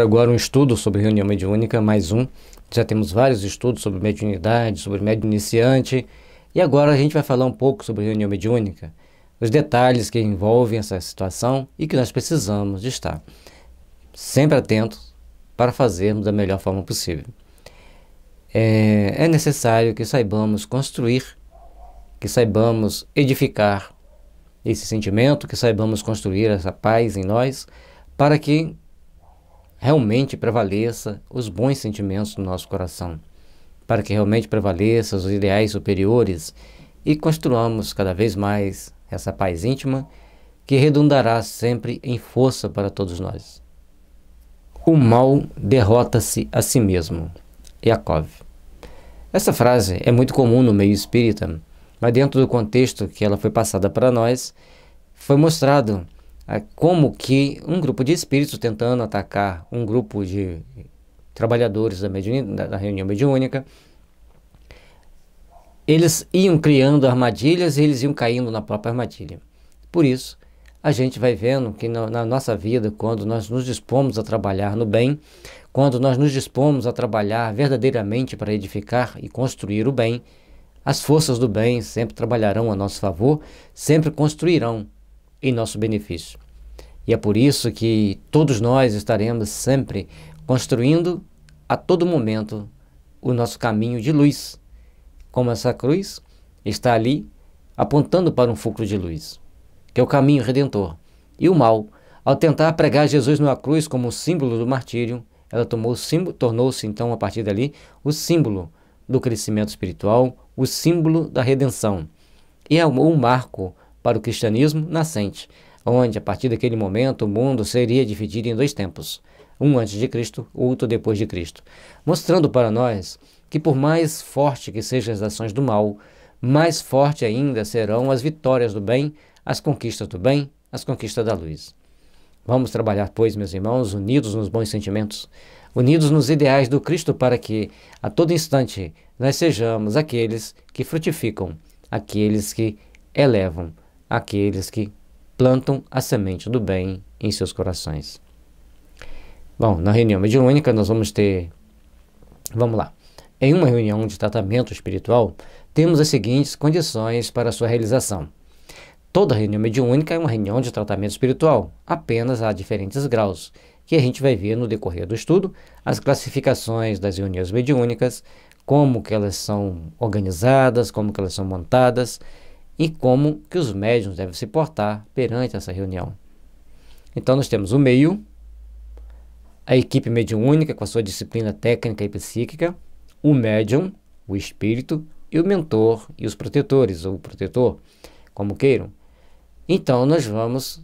Agora um estudo sobre reunião mediúnica, mais um. Já temos vários estudos sobre mediunidade, sobre médio iniciante. E agora a gente vai falar um pouco sobre reunião mediúnica, os detalhes que envolvem essa situação e que nós precisamos de estar sempre atentos para fazermos da melhor forma possível. É, é necessário que saibamos construir, que saibamos edificar esse sentimento, que saibamos construir essa paz em nós, para que realmente prevaleça os bons sentimentos no nosso coração, para que realmente prevaleçam os ideais superiores e construamos cada vez mais essa paz íntima que redundará sempre em força para todos nós. O mal derrota-se a si mesmo. Yakov. Essa frase é muito comum no meio espírita, mas dentro do contexto que ela foi passada para nós, foi mostrado é como que um grupo de espíritos tentando atacar um grupo de trabalhadores da, da, reunião mediúnica, eles iam criando armadilhas e eles iam caindo na própria armadilha. Por isso, a gente vai vendo que na, nossa vida, quando nós nos dispomos a trabalhar no bem, quando nós nos dispomos a trabalhar verdadeiramente para edificar e construir o bem, as forças do bem sempre trabalharão a nosso favor, sempre construirão em nosso benefício. E é por isso que todos nós estaremos sempre construindo a todo momento o nosso caminho de luz, como essa cruz está ali apontando para um fulcro de luz, que é o caminho redentor. E o mal, ao tentar pregar Jesus na cruz como símbolo do martírio, ela tornou-se então a partir dali o símbolo do crescimento espiritual, o símbolo da redenção. E é um marco para o cristianismo nascente onde a partir daquele momento o mundo seria dividido em dois tempos, um antes de Cristo, outro depois de Cristo, mostrando para nós que por mais forte que sejam as ações do mal, mais forte ainda serão as vitórias do bem, as conquistas do bem, as conquistas da luz. Vamos trabalhar, pois, meus irmãos, unidos nos bons sentimentos, unidos nos ideais do Cristo, para que a todo instante nós sejamos aqueles que frutificam, aqueles que elevam, aqueles que plantam a semente do bem em seus corações. Bom, na reunião mediúnica nós vamos ter. Vamos lá. Em uma reunião de tratamento espiritual, temos as seguintes condições para sua realização. Toda reunião mediúnica é uma reunião de tratamento espiritual, apenas há diferentes graus, que a gente vai ver no decorrer do estudo, as classificações das reuniões mediúnicas, como que elas são organizadas, como que elas são montadas, e como que os médiuns devem se portar perante essa reunião. Então nós temos o meio, a equipe mediúnica com a sua disciplina técnica e psíquica, o médium, o espírito e o mentor e os protetores ou protetor, como queiram. Então nós vamos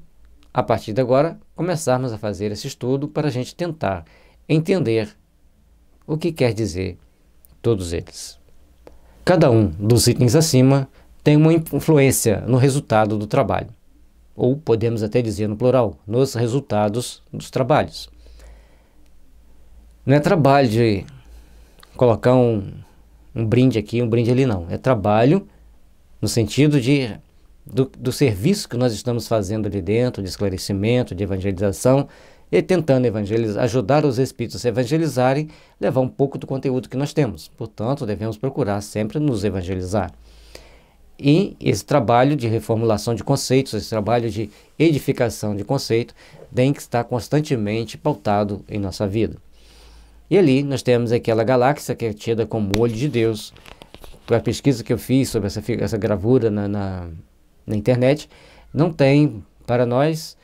a partir de agora começarmos a fazer esse estudo para a gente tentar entender o que quer dizer todos eles. Cada um dos itens acima tem uma influência no resultado do trabalho, ou podemos até dizer no plural, nos resultados dos trabalhos. Não é trabalho de colocar um, um brinde aqui, um brinde ali, não. É trabalho no sentido de do, do, serviço que nós estamos fazendo ali dentro, de esclarecimento, de evangelização, e tentando evangelizar, ajudar os espíritos a se evangelizarem, levar um pouco do conteúdo que nós temos. Portanto, devemos procurar sempre nos evangelizar. E esse trabalho de reformulação de conceitos, esse trabalho de edificação de conceito, tem que estar constantemente pautado em nossa vida. E ali nós temos aquela galáxia que é tida como olho de Deus. Para a pesquisa que eu fiz sobre essa, essa gravura na, na, na internet, não tem para nós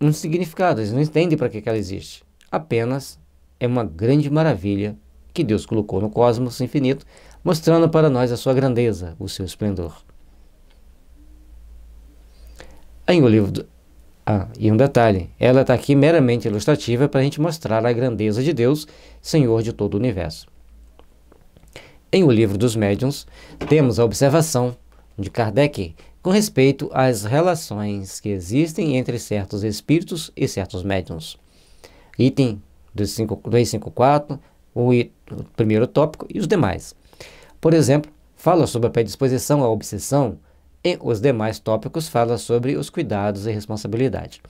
um significado, eles não entendem para que, que ela existe. Apenas é uma grande maravilha que Deus colocou no cosmos infinito mostrando para nós a sua grandeza, o seu esplendor. Em o livro do... Ah, e um detalhe, ela está aqui meramente ilustrativa para a gente mostrar a grandeza de Deus, Senhor de todo o universo. Em O Livro dos Médiuns, temos a observação de Kardec com respeito às relações que existem entre certos espíritos e certos médiuns. Item 254, o primeiro tópico e os demais. Por exemplo, fala sobre a predisposição à obsessão e os demais tópicos fala sobre os cuidados e responsabilidade.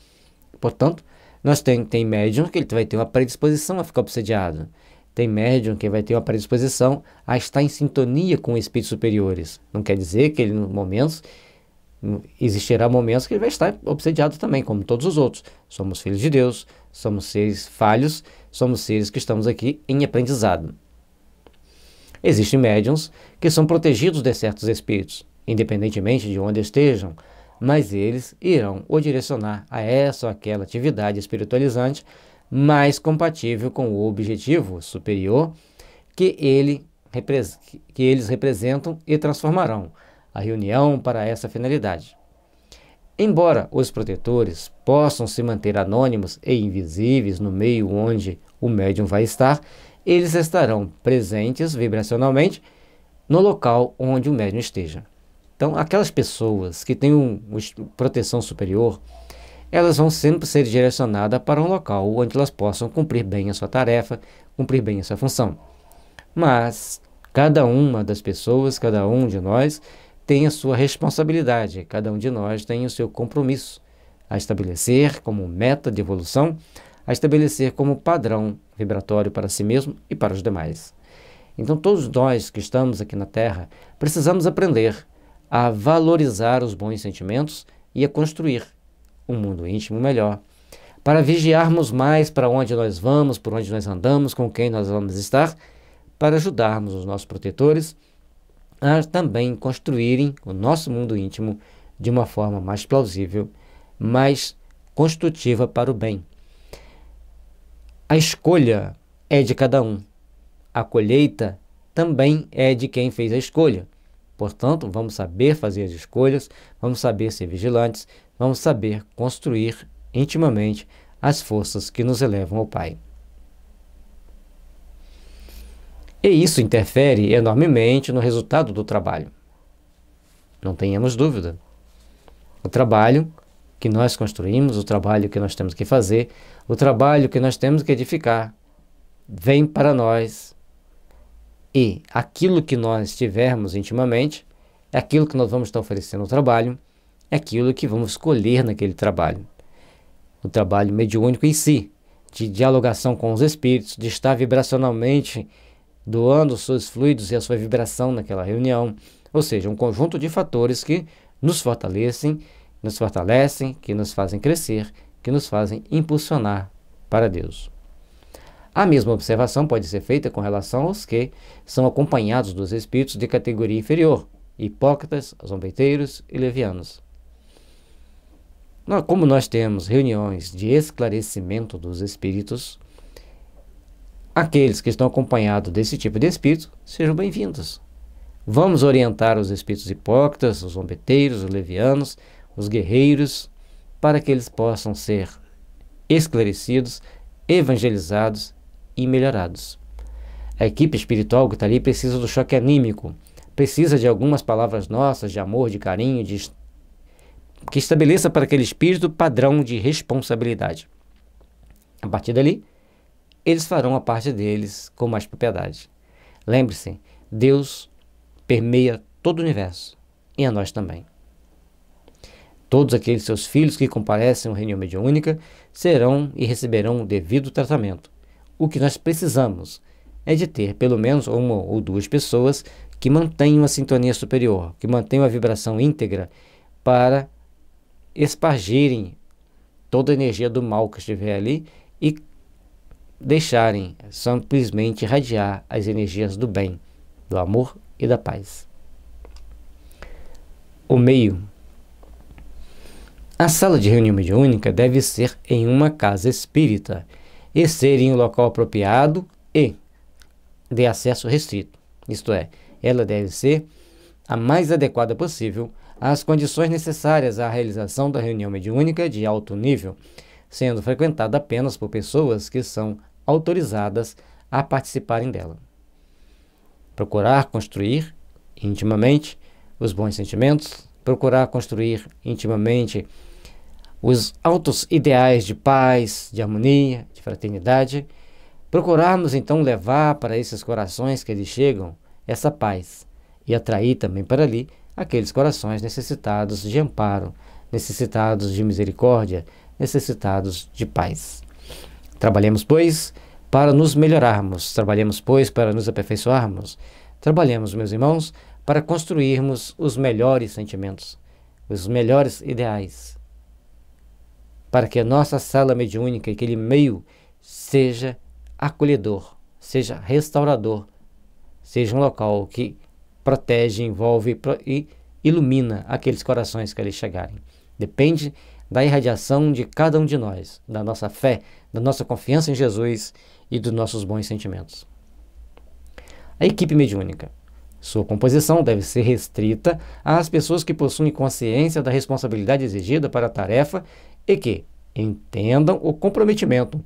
Portanto, nós tem, tem médium que ele vai ter uma predisposição a ficar obsediado. Tem médium que vai ter uma predisposição a estar em sintonia com espíritos superiores. Não quer dizer que ele, nos momentos, existirá momentos que ele vai estar obsediado também, como todos os outros. Somos filhos de Deus, somos seres falhos, somos seres que estamos aqui em aprendizado. Existem médiums que são protegidos de certos espíritos, independentemente de onde estejam, mas eles irão o direcionar a essa ou aquela atividade espiritualizante mais compatível com o objetivo superior que, ele, que eles representam e transformarão a reunião para essa finalidade. Embora os protetores possam se manter anônimos e invisíveis no meio onde o médium vai estar, eles estarão presentes vibracionalmente no local onde o médium esteja. Então, aquelas pessoas que têm um, um, proteção superior, elas vão sempre ser direcionadas para um local onde elas possam cumprir bem a sua tarefa, cumprir bem a sua função. Mas cada uma das pessoas, cada um de nós, tem a sua responsabilidade, cada um de nós tem o seu compromisso a estabelecer como meta de evolução a estabelecer como padrão vibratório para si mesmo e para os demais. Então, todos nós que estamos aqui na Terra precisamos aprender a valorizar os bons sentimentos e a construir um mundo íntimo melhor, para vigiarmos mais para onde nós vamos, por onde nós andamos, com quem nós vamos estar, para ajudarmos os nossos protetores a também construírem o nosso mundo íntimo de uma forma mais plausível, mais construtiva para o bem a escolha é de cada um. A colheita também é de quem fez a escolha. Portanto, vamos saber fazer as escolhas, vamos saber ser vigilantes, vamos saber construir intimamente as forças que nos elevam ao Pai. E isso interfere enormemente no resultado do trabalho. Não tenhamos dúvida. O trabalho que nós construímos, o trabalho que nós temos que fazer, o trabalho que nós temos que edificar vem para nós. E aquilo que nós tivermos intimamente é aquilo que nós vamos estar oferecendo ao trabalho, é aquilo que vamos escolher naquele trabalho. O trabalho mediúnico em si, de dialogação com os espíritos, de estar vibracionalmente doando os seus fluidos e a sua vibração naquela reunião, ou seja, um conjunto de fatores que nos fortalecem, nos fortalecem, que nos fazem crescer que nos fazem impulsionar para Deus. A mesma observação pode ser feita com relação aos que são acompanhados dos espíritos de categoria inferior, hipócritas, zombeteiros e levianos. Como nós temos reuniões de esclarecimento dos espíritos, aqueles que estão acompanhados desse tipo de espírito sejam bem-vindos. Vamos orientar os espíritos hipócritas, os zombeteiros, os levianos, os guerreiros, para que eles possam ser esclarecidos, evangelizados e melhorados. A equipe espiritual que está ali precisa do choque anímico, precisa de algumas palavras nossas, de amor, de carinho, de que estabeleça para aquele espírito padrão de responsabilidade. A partir dali, eles farão a parte deles com mais propriedade. Lembre-se, Deus permeia todo o universo e a nós também. Todos aqueles seus filhos que comparecem à reunião mediúnica serão e receberão o devido tratamento. O que nós precisamos é de ter pelo menos uma ou duas pessoas que mantenham a sintonia superior, que mantenham a vibração íntegra para espargirem toda a energia do mal que estiver ali e deixarem simplesmente irradiar as energias do bem, do amor e da paz. O meio a sala de reunião mediúnica deve ser em uma casa espírita e ser em um local apropriado e de acesso restrito. Isto é, ela deve ser a mais adequada possível às condições necessárias à realização da reunião mediúnica de alto nível, sendo frequentada apenas por pessoas que são autorizadas a participarem dela. Procurar construir intimamente os bons sentimentos, procurar construir intimamente os altos ideais de paz, de harmonia, de fraternidade, procurarmos então levar para esses corações que eles chegam essa paz e atrair também para ali aqueles corações necessitados de amparo, necessitados de misericórdia, necessitados de paz. Trabalhemos, pois, para nos melhorarmos, trabalhemos, pois, para nos aperfeiçoarmos, trabalhemos, meus irmãos, para construirmos os melhores sentimentos, os melhores ideais, para que a nossa sala mediúnica, aquele meio, seja acolhedor, seja restaurador, seja um local que protege, envolve e ilumina aqueles corações que ali chegarem. Depende da irradiação de cada um de nós, da nossa fé, da nossa confiança em Jesus e dos nossos bons sentimentos. A equipe mediúnica. Sua composição deve ser restrita às pessoas que possuem consciência da responsabilidade exigida para a tarefa e que entendam o comprometimento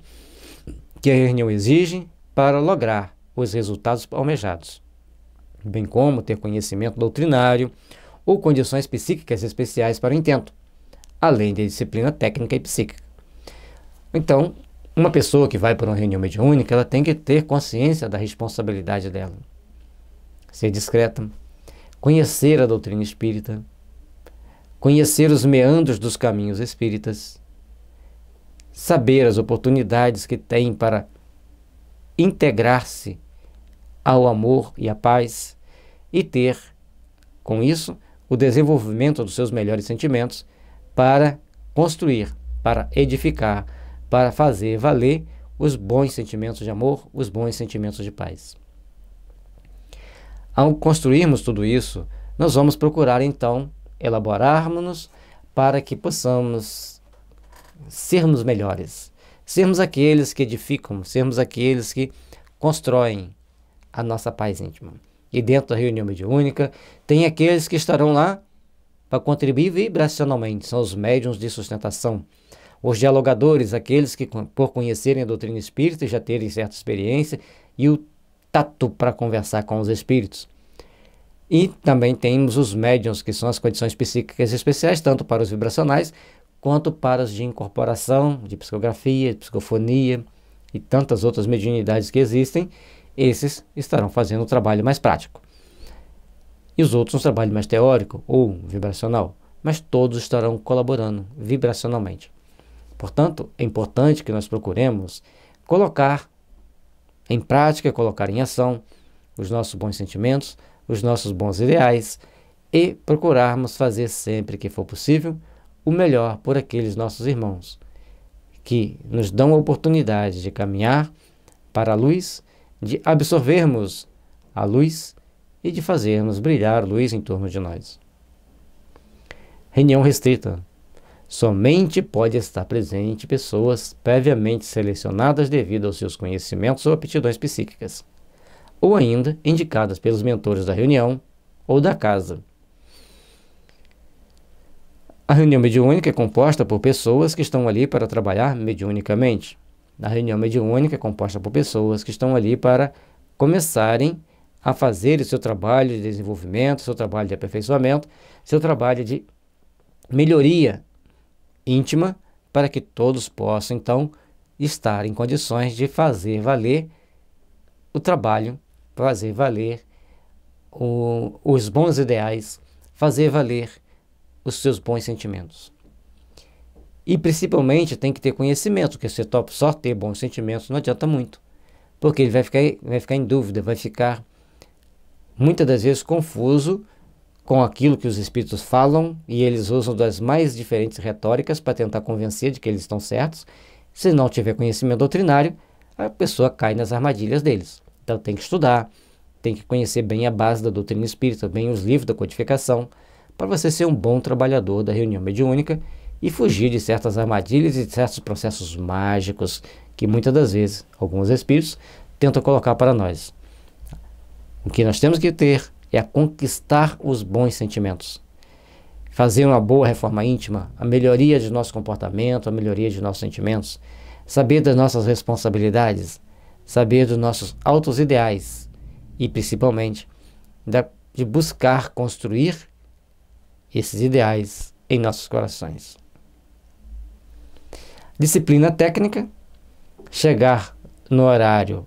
que a reunião exige para lograr os resultados almejados, bem como ter conhecimento doutrinário ou condições psíquicas especiais para o intento, além de disciplina técnica e psíquica. Então, uma pessoa que vai para uma reunião mediúnica, ela tem que ter consciência da responsabilidade dela, ser discreta, conhecer a doutrina espírita, conhecer os meandros dos caminhos espíritas, saber as oportunidades que tem para integrar-se ao amor e à paz e ter, com isso, o desenvolvimento dos seus melhores sentimentos para construir, para edificar, para fazer valer os bons sentimentos de amor, os bons sentimentos de paz. Ao construirmos tudo isso, nós vamos procurar então elaborarmos para que possamos sermos melhores, sermos aqueles que edificam, sermos aqueles que constroem a nossa paz íntima. E dentro da reunião mediúnica, tem aqueles que estarão lá para contribuir vibracionalmente, são os médiums de sustentação. Os dialogadores, aqueles que, por conhecerem a doutrina espírita, já terem certa experiência e o tato para conversar com os espíritos. E também temos os médiums, que são as condições psíquicas especiais, tanto para os vibracionais quanto para os de incorporação, de psicografia, de psicofonia e tantas outras mediunidades que existem. Esses estarão fazendo o trabalho mais prático. E os outros um trabalho mais teórico ou vibracional, mas todos estarão colaborando vibracionalmente. Portanto, é importante que nós procuremos colocar em prática, colocar em ação os nossos bons sentimentos os nossos bons ideais e procurarmos fazer sempre que for possível o melhor por aqueles nossos irmãos que nos dão a oportunidade de caminhar para a luz, de absorvermos a luz e de fazermos brilhar a luz em torno de nós. Reunião restrita. Somente pode estar presente pessoas previamente selecionadas devido aos seus conhecimentos ou aptidões psíquicas ou ainda indicadas pelos mentores da reunião ou da casa. A reunião mediúnica é composta por pessoas que estão ali para trabalhar mediunicamente. A reunião mediúnica é composta por pessoas que estão ali para começarem a fazer o seu trabalho de desenvolvimento, seu trabalho de aperfeiçoamento, seu trabalho de melhoria íntima, para que todos possam então estar em condições de fazer valer o trabalho fazer valer o, os bons ideais, fazer valer os seus bons sentimentos. E principalmente tem que ter conhecimento, porque se top só ter bons sentimentos não adianta muito, porque ele vai ficar, vai ficar em dúvida, vai ficar muitas das vezes confuso com aquilo que os espíritos falam e eles usam das mais diferentes retóricas para tentar convencer de que eles estão certos. Se não tiver conhecimento doutrinário, a pessoa cai nas armadilhas deles. Então tem que estudar, tem que conhecer bem a base da doutrina espírita, bem os livros da codificação, para você ser um bom trabalhador da reunião mediúnica e fugir de certas armadilhas e de certos processos mágicos que muitas das vezes alguns espíritos tentam colocar para nós. O que nós temos que ter é a conquistar os bons sentimentos, fazer uma boa reforma íntima, a melhoria de nosso comportamento, a melhoria de nossos sentimentos, saber das nossas responsabilidades, saber dos nossos altos ideais e, principalmente, da, de buscar construir esses ideais em nossos corações. Disciplina técnica, chegar no horário,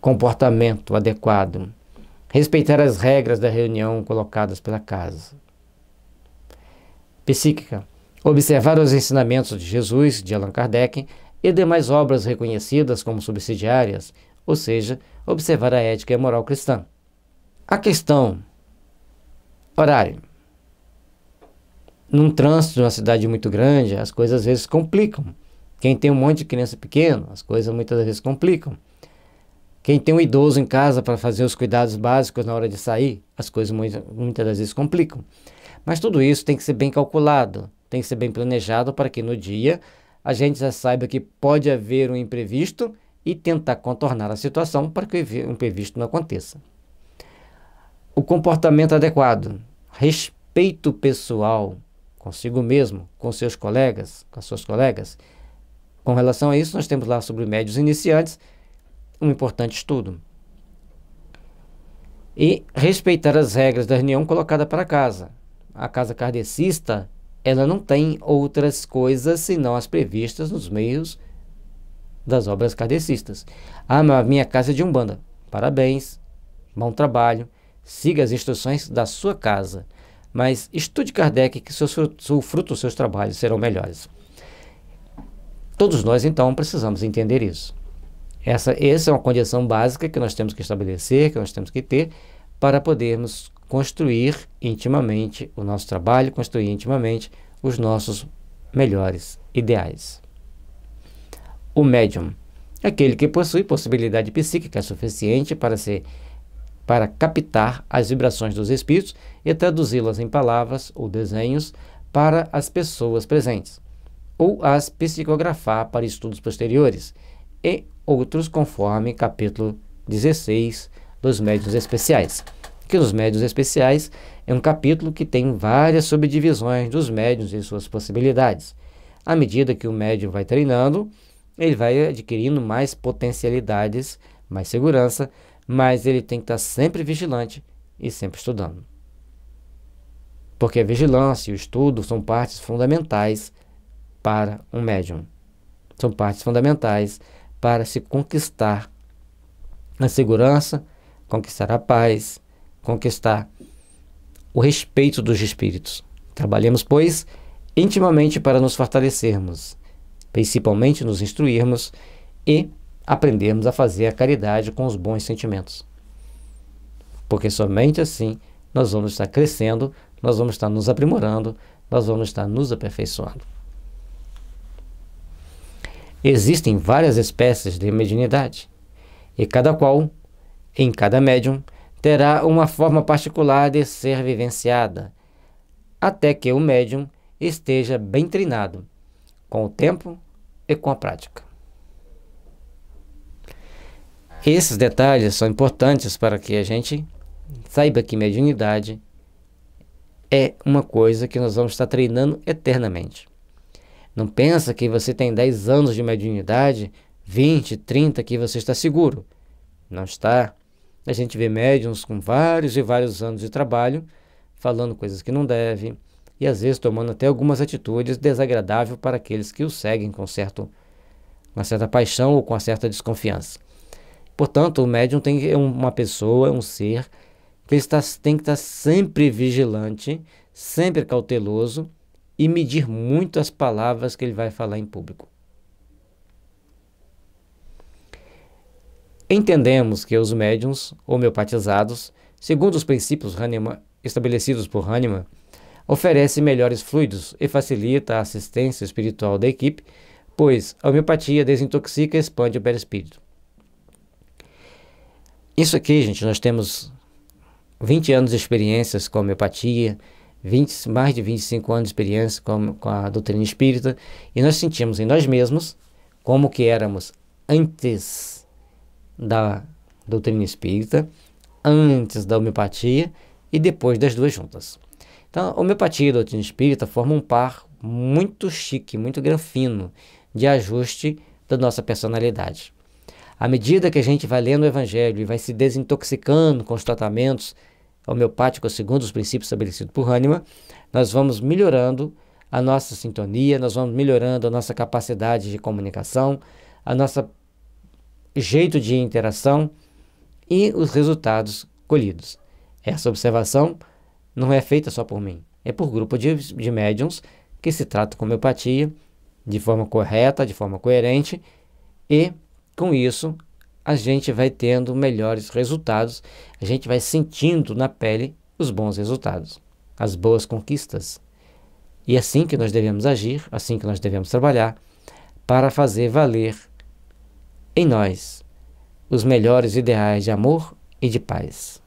comportamento adequado, respeitar as regras da reunião colocadas pela casa. Psíquica, observar os ensinamentos de Jesus, de Allan Kardec, e demais obras reconhecidas como subsidiárias, ou seja, observar a ética e a moral cristã. A questão horário. Num trânsito de uma cidade muito grande, as coisas às vezes complicam. Quem tem um monte de criança pequena, as coisas muitas vezes complicam. Quem tem um idoso em casa para fazer os cuidados básicos na hora de sair, as coisas muitas das vezes complicam. Mas tudo isso tem que ser bem calculado, tem que ser bem planejado para que no dia a gente já saiba que pode haver um imprevisto e tentar contornar a situação para que o imprevisto não aconteça. O comportamento adequado, respeito pessoal consigo mesmo, com seus colegas, com as suas colegas. Com relação a isso, nós temos lá sobre médios iniciantes um importante estudo. E respeitar as regras da reunião colocada para casa. A casa kardecista ela não tem outras coisas senão as previstas nos meios das obras kardecistas. Ah, mas minha casa é de Umbanda. Parabéns, bom trabalho, siga as instruções da sua casa. Mas estude Kardec, que seus, o fruto dos seus trabalhos serão melhores. Todos nós, então, precisamos entender isso. Essa, essa é uma condição básica que nós temos que estabelecer, que nós temos que ter, para podermos construir intimamente o nosso trabalho, construir intimamente os nossos melhores ideais. O médium é aquele que possui possibilidade psíquica suficiente para ser para captar as vibrações dos espíritos e traduzi-las em palavras ou desenhos para as pessoas presentes, ou as psicografar para estudos posteriores, e outros conforme capítulo 16 dos médiuns especiais. Que os médiuns especiais é um capítulo que tem várias subdivisões dos médiuns e suas possibilidades. À medida que o médium vai treinando, ele vai adquirindo mais potencialidades, mais segurança, mas ele tem que estar sempre vigilante e sempre estudando. Porque a vigilância e o estudo são partes fundamentais para um médium. São partes fundamentais para se conquistar a segurança conquistar a paz, conquistar o respeito dos espíritos. Trabalhemos, pois, intimamente para nos fortalecermos, principalmente nos instruirmos e aprendermos a fazer a caridade com os bons sentimentos. Porque somente assim nós vamos estar crescendo, nós vamos estar nos aprimorando, nós vamos estar nos aperfeiçoando. Existem várias espécies de mediunidade, e cada qual em cada médium terá uma forma particular de ser vivenciada, até que o médium esteja bem treinado, com o tempo e com a prática. Esses detalhes são importantes para que a gente saiba que mediunidade é uma coisa que nós vamos estar treinando eternamente. Não pensa que você tem 10 anos de mediunidade, 20, 30, que você está seguro. Não está. A gente vê médiums com vários e vários anos de trabalho falando coisas que não devem e às vezes tomando até algumas atitudes desagradáveis para aqueles que o seguem com certo, uma certa paixão ou com uma certa desconfiança. Portanto, o médium tem é uma pessoa, é um ser que está, tem que estar sempre vigilante, sempre cauteloso e medir muito as palavras que ele vai falar em público. Entendemos que os médiums homeopatizados, segundo os princípios Hahnemann, estabelecidos por Hahnemann, oferecem melhores fluidos e facilita a assistência espiritual da equipe, pois a homeopatia desintoxica e expande o perispírito. Isso aqui, gente, nós temos 20 anos de experiências com a homeopatia, 20, mais de 25 anos de experiência com, com a doutrina espírita, e nós sentimos em nós mesmos como que éramos antes da doutrina espírita, antes da homeopatia e depois das duas juntas. Então, homeopatia e doutrina espírita formam um par muito chique, muito granfino de ajuste da nossa personalidade. À medida que a gente vai lendo o Evangelho e vai se desintoxicando com os tratamentos homeopáticos segundo os princípios estabelecidos por Hahnemann, nós vamos melhorando a nossa sintonia, nós vamos melhorando a nossa capacidade de comunicação, a nossa jeito de interação e os resultados colhidos. Essa observação não é feita só por mim, é por grupo de, de médiums que se trata com homeopatia de forma correta, de forma coerente, e com isso a gente vai tendo melhores resultados, a gente vai sentindo na pele os bons resultados, as boas conquistas. E é assim que nós devemos agir, assim que nós devemos trabalhar para fazer valer em nós os melhores ideais de amor e de paz.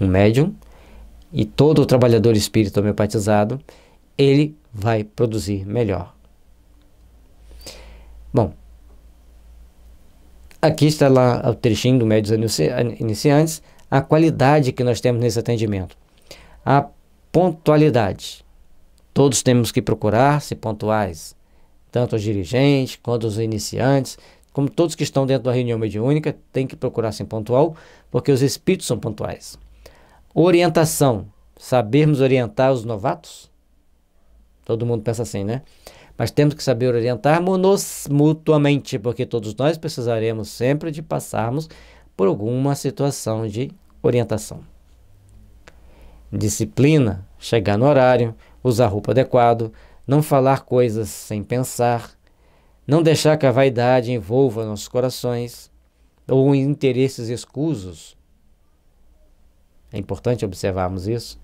Um médium e todo trabalhador espírito homeopatizado, ele vai produzir melhor. Bom, aqui está lá o trechinho do Médios Iniciantes, a qualidade que nós temos nesse atendimento. A pontualidade. Todos temos que procurar ser pontuais, tanto os dirigentes quanto os iniciantes, como todos que estão dentro da reunião mediúnica, tem que procurar ser pontual, porque os espíritos são pontuais. Orientação, sabermos orientar os novatos? Todo mundo pensa assim, né? Mas temos que saber orientarmos-nos mutuamente, porque todos nós precisaremos sempre de passarmos por alguma situação de orientação. Disciplina, chegar no horário, usar roupa adequada, não falar coisas sem pensar, não deixar que a vaidade envolva nossos corações ou interesses escusos. É importante observarmos isso.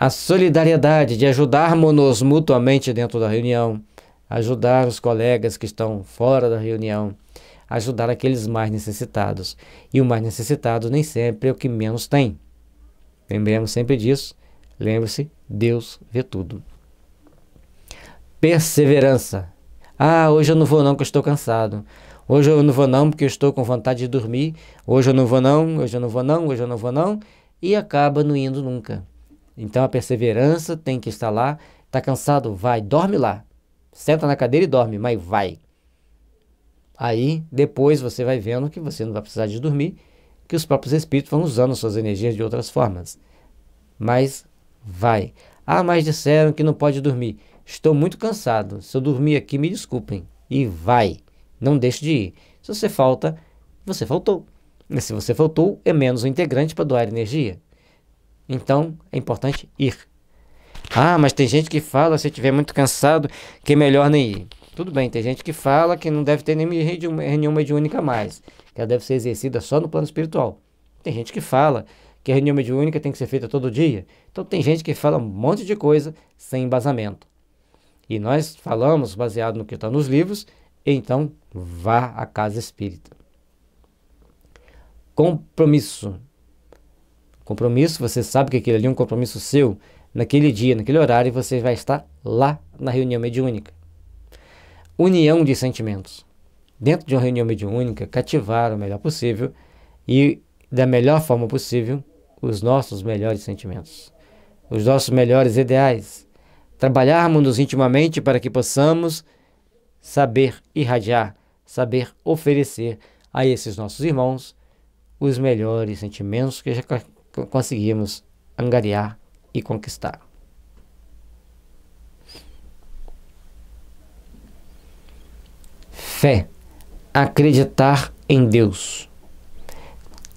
A solidariedade de ajudarmos-nos mutuamente dentro da reunião, ajudar os colegas que estão fora da reunião, ajudar aqueles mais necessitados. E o mais necessitado nem sempre é o que menos tem. Lembremos sempre disso. Lembre-se, Deus vê tudo. Perseverança. Ah, hoje eu não vou não porque eu estou cansado. Hoje eu não vou não porque eu estou com vontade de dormir. Hoje eu não vou não, hoje eu não vou não, hoje eu não vou não. E acaba não indo nunca. Então a perseverança tem que estar lá. Está cansado? Vai, dorme lá. Senta na cadeira e dorme, mas vai. Aí depois você vai vendo que você não vai precisar de dormir, que os próprios espíritos vão usando suas energias de outras formas. Mas vai. Ah, mas disseram que não pode dormir. Estou muito cansado. Se eu dormir aqui, me desculpem. E vai. Não deixe de ir. Se você falta, você faltou. E se você faltou, é menos um integrante para doar energia. Então, é importante ir. Ah, mas tem gente que fala, se estiver muito cansado, que é melhor nem ir. Tudo bem, tem gente que fala que não deve ter nenhuma reunião mediúnica mais, que ela deve ser exercida só no plano espiritual. Tem gente que fala que a reunião mediúnica tem que ser feita todo dia. Então tem gente que fala um monte de coisa sem embasamento e nós falamos baseado no que está nos livros, então vá à casa espírita. Compromisso. Compromisso, você sabe que aquilo ali é um compromisso seu. Naquele dia, naquele horário, você vai estar lá na reunião mediúnica. União de sentimentos. Dentro de uma reunião mediúnica, cativar o melhor possível e, da melhor forma possível, os nossos melhores sentimentos, os nossos melhores ideais, trabalharmos intimamente para que possamos saber irradiar, saber oferecer a esses nossos irmãos os melhores sentimentos que já conseguimos angariar e conquistar. Fé, acreditar em Deus,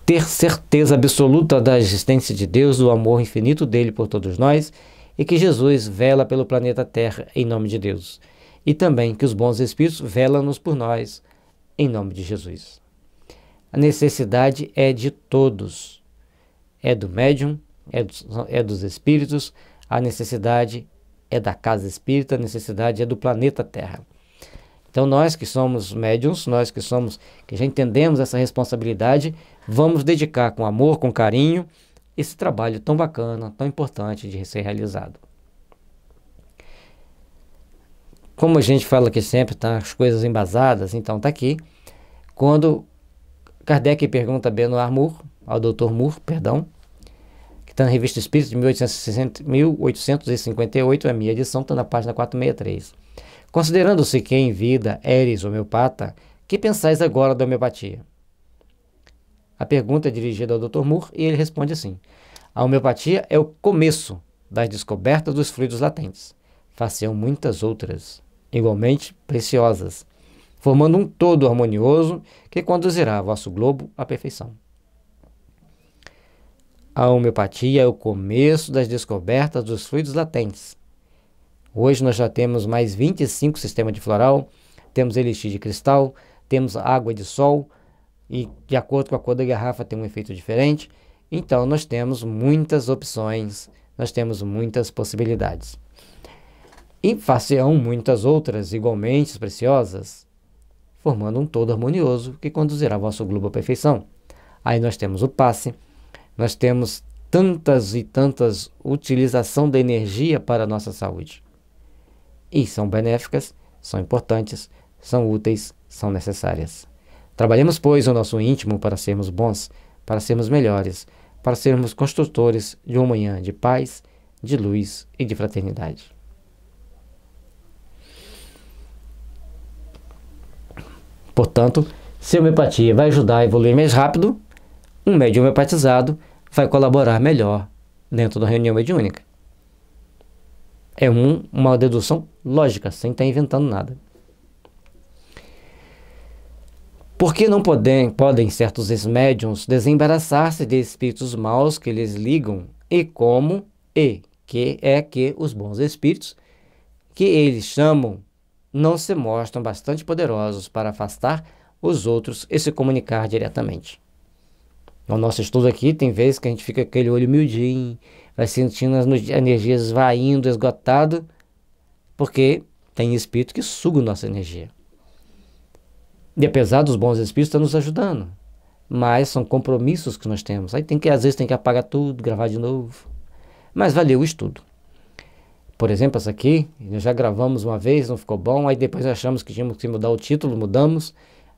ter certeza absoluta da existência de Deus, do amor infinito dele por todos nós e que Jesus vela pelo planeta Terra em nome de Deus, e também que os bons espíritos velam-nos por nós em nome de Jesus. A necessidade é de todos, é do médium, é dos, é dos espíritos, a necessidade é da casa espírita, a necessidade é do planeta Terra. Então nós que somos médiums, nós que somos que já entendemos essa responsabilidade, vamos dedicar com amor, com carinho, esse trabalho tão bacana, tão importante de ser realizado. Como a gente fala que sempre tá as coisas embasadas, então tá aqui. Quando Kardec pergunta a Benoit Moore, ao Dr. Moore, perdão, que está na Revista Espírito de 1860, 1858, a minha edição está na página 463. Considerando-se que em vida eres homeopata, que pensais agora da homeopatia? A pergunta é dirigida ao Dr. Moore e ele responde assim: A homeopatia é o começo das descobertas dos fluidos latentes. Faciam muitas outras, igualmente preciosas, formando um todo harmonioso que conduzirá vosso globo à perfeição. A homeopatia é o começo das descobertas dos fluidos latentes. Hoje nós já temos mais 25 sistemas de floral, temos elixir de cristal, temos água de sol, e de acordo com a cor da garrafa tem um efeito diferente. Então nós temos muitas opções, nós temos muitas possibilidades. E faceão muitas outras igualmente preciosas, formando um todo harmonioso que conduzirá o vosso globo à perfeição. Aí nós temos o passe, nós temos tantas e tantas utilização da energia para a nossa saúde. E são benéficas, são importantes, são úteis, são necessárias. Trabalhemos, pois, o nosso íntimo para sermos bons, para sermos melhores, para sermos construtores de um manhã de paz, de luz e de fraternidade. Portanto, se a homeopatia vai ajudar a evoluir mais rápido, um médium homeopatizado vai colaborar melhor dentro da reunião mediúnica. É um, uma dedução lógica, sem estar inventando nada. Por que não podem, podem certos médiums desembaraçar-se de espíritos maus que lhes ligam e como e que é que os bons espíritos que eles chamam não se mostram bastante poderosos para afastar os outros e se comunicar diretamente. No nosso estudo aqui, tem vezes que a gente fica com aquele olho miudinho, vai sentindo as energias vai indo, esgotado, porque tem espírito que suga nossa energia. E apesar dos bons espíritos estão tá nos ajudando, mas são compromissos que nós temos. Aí tem que às vezes tem que apagar tudo, gravar de novo. Mas valeu o estudo. Por exemplo, essa aqui, nós já gravamos uma vez, não ficou bom, aí depois achamos que tínhamos que mudar o título, mudamos.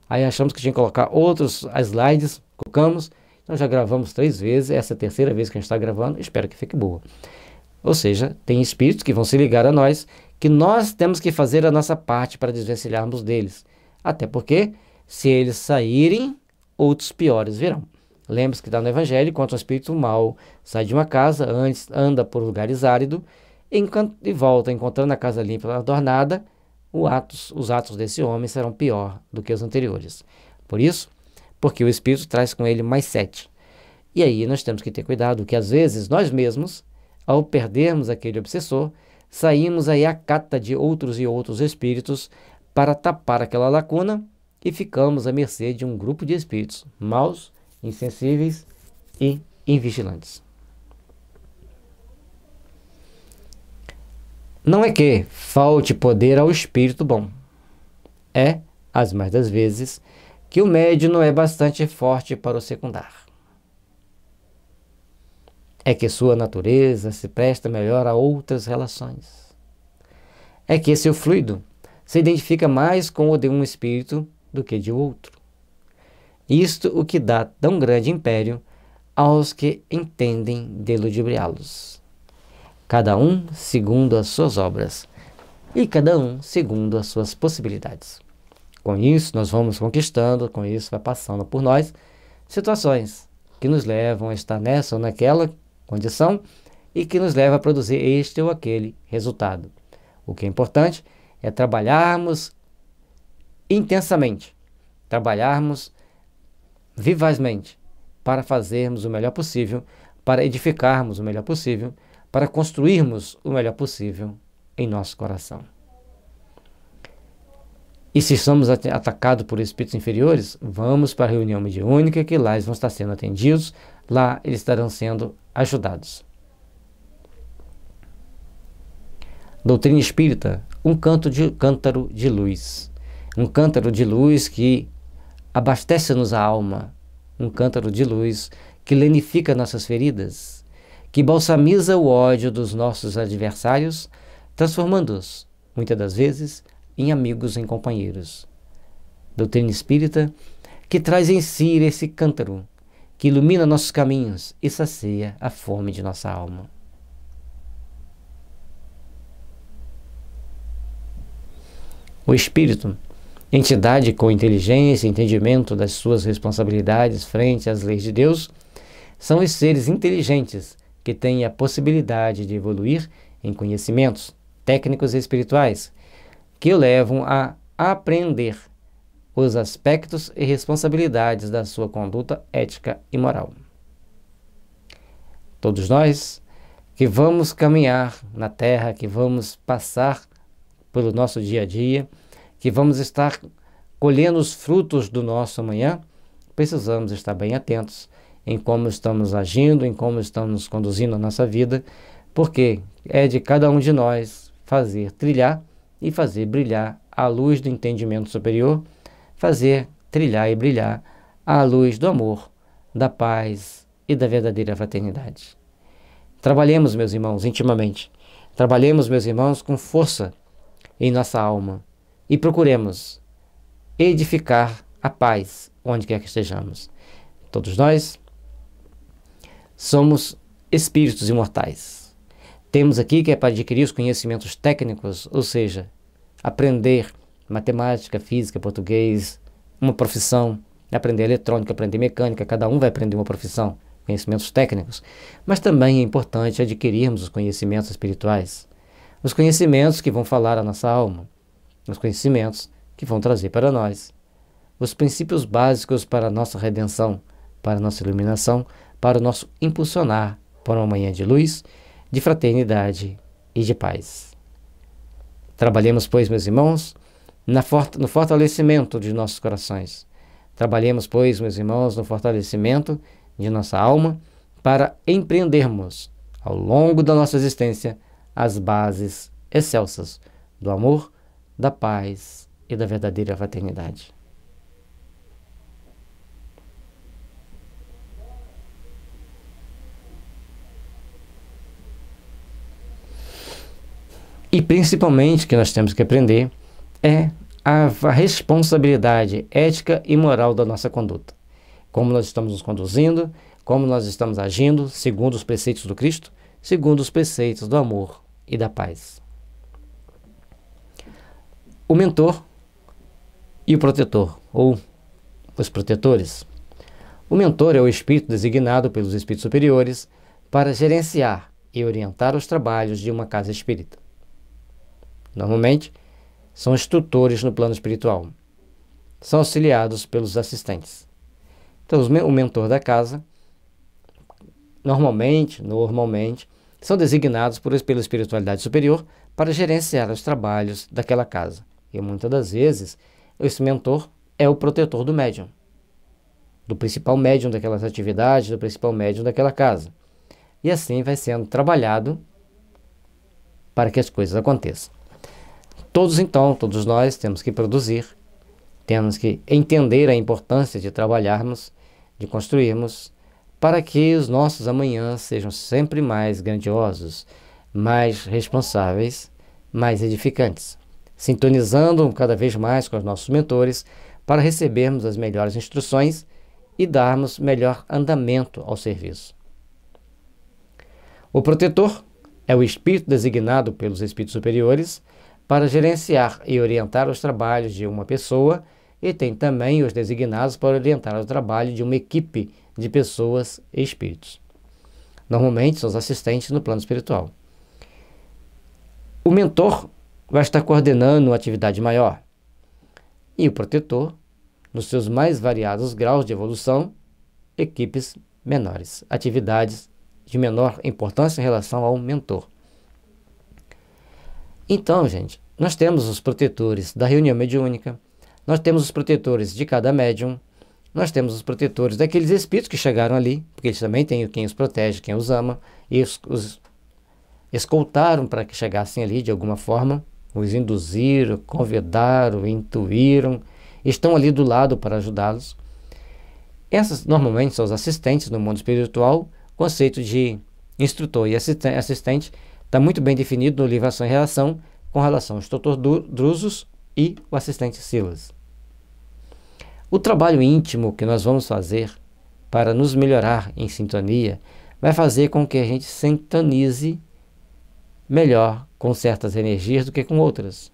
Aí achamos que tinha que colocar outros slides, colocamos. Então já gravamos três vezes, essa é a terceira vez que a gente está gravando, espero que fique boa. Ou seja, tem espíritos que vão se ligar a nós, que nós temos que fazer a nossa parte para desvencilharmos deles. Até porque, se eles saírem, outros piores virão. Lembre-se que está no Evangelho, quando o espírito mau sai de uma casa, antes anda por lugares áridos, e volta encontrando a casa limpa e adornada, atos, os atos desse homem serão pior do que os anteriores. Por isso, porque o Espírito traz com ele mais sete. E aí nós temos que ter cuidado, que às vezes nós mesmos, ao perdermos aquele obsessor, saímos aí à cata de outros e outros espíritos para tapar aquela lacuna e ficamos à mercê de um grupo de espíritos maus, insensíveis e invigilantes. Não é que falte poder ao espírito bom. É, as mais das vezes, que o médio não é bastante forte para o secundar. É que sua natureza se presta melhor a outras relações. É que seu fluido se identifica mais com o de um espírito do que de outro. Isto o que dá tão grande império aos que entendem de ludibriá-los. Cada um segundo as suas obras, e cada um segundo as suas possibilidades. Com isso, nós vamos conquistando, com isso, vai passando por nós situações que nos levam a estar nessa ou naquela condição e que nos leva a produzir este ou aquele resultado. O que é importante é é trabalharmos intensamente, trabalharmos vivazmente para fazermos o melhor possível, para edificarmos o melhor possível, para construirmos o melhor possível em nosso coração. E se somos at atacados por espíritos inferiores, vamos para a reunião mediúnica, que lá eles vão estar sendo atendidos, lá eles estarão sendo ajudados. Doutrina espírita um canto de, cântaro de luz. Um cântaro de luz que abastece-nos a alma. Um cântaro de luz que lenifica nossas feridas, que balsamiza o ódio dos nossos adversários, transformando-os, muitas das vezes, em amigos, em companheiros. Doutrina espírita que traz em si esse cântaro, que ilumina nossos caminhos e sacia a fome de nossa alma. O espírito, entidade com inteligência e entendimento das suas responsabilidades frente às leis de Deus, são os seres inteligentes que têm a possibilidade de evoluir em conhecimentos técnicos e espirituais que o levam a aprender os aspectos e responsabilidades da sua conduta ética e moral. Todos nós que vamos caminhar na Terra, que vamos passar pelo nosso dia a dia, que vamos estar colhendo os frutos do nosso amanhã, precisamos estar bem atentos em como estamos agindo, em como estamos conduzindo a nossa vida, porque é de cada um de nós fazer trilhar e fazer brilhar a luz do entendimento superior, fazer trilhar e brilhar a luz do amor, da paz e da verdadeira fraternidade. Trabalhemos, meus irmãos, intimamente. Trabalhemos, meus irmãos, com força em nossa alma e procuremos edificar a paz onde quer que estejamos. Todos nós somos espíritos imortais. Temos aqui que é para adquirir os conhecimentos técnicos, ou seja, aprender matemática, física, português, uma profissão, aprender eletrônica, aprender mecânica, cada um vai aprender uma profissão, conhecimentos técnicos. Mas também é importante adquirirmos os conhecimentos espirituais os conhecimentos que vão falar à nossa alma, os conhecimentos que vão trazer para nós os princípios básicos para a nossa redenção, para a nossa iluminação, para o nosso impulsionar para uma manhã de luz, de fraternidade e de paz. Trabalhemos, pois, meus irmãos, no fortalecimento de nossos corações. Trabalhemos, pois, meus irmãos, no fortalecimento de nossa alma para empreendermos, ao longo da nossa existência, as bases excelsas do amor, da paz e da verdadeira fraternidade. E principalmente que nós temos que aprender é a, a responsabilidade ética e moral da nossa conduta. Como nós estamos nos conduzindo, como nós estamos agindo, segundo os preceitos do Cristo, segundo os preceitos do amor, e da paz. O mentor e o protetor, ou os protetores. O mentor é o espírito designado pelos espíritos superiores para gerenciar e orientar os trabalhos de uma casa espírita. Normalmente, são os tutores no plano espiritual. São auxiliados pelos assistentes. Então, o mentor da casa, normalmente, normalmente, são designados por, pela espiritualidade superior para gerenciar os trabalhos daquela casa. E muitas das vezes, esse mentor é o protetor do médium, do principal médium daquelas atividades, do principal médium daquela casa. E assim vai sendo trabalhado para que as coisas aconteçam. Todos então, todos nós temos que produzir, temos que entender a importância de trabalharmos, de construirmos, para que os nossos amanhãs sejam sempre mais grandiosos, mais responsáveis, mais edificantes, sintonizando cada vez mais com os nossos mentores para recebermos as melhores instruções e darmos melhor andamento ao serviço. O protetor é o espírito designado pelos espíritos superiores para gerenciar e orientar os trabalhos de uma pessoa e tem também os designados para orientar o trabalho de uma equipe de pessoas e espíritos. Normalmente são os assistentes no plano espiritual. O mentor vai estar coordenando uma atividade maior e o protetor, nos seus mais variados graus de evolução, equipes menores, atividades de menor importância em relação ao mentor. Então, gente, nós temos os protetores da reunião mediúnica, nós temos os protetores de cada médium, nós temos os protetores daqueles espíritos que chegaram ali, porque eles também têm quem os protege, quem os ama, e os, os escoltaram para que chegassem ali de alguma forma, os induziram, convidaram, intuíram, estão ali do lado para ajudá-los. Essas normalmente são os assistentes no mundo espiritual. O conceito de instrutor e assistente está muito bem definido no livro Ação e Relação, com relação aos instrutor Drusos e o assistente Silas. O trabalho íntimo que nós vamos fazer para nos melhorar em sintonia vai fazer com que a gente sintonize melhor com certas energias do que com outras.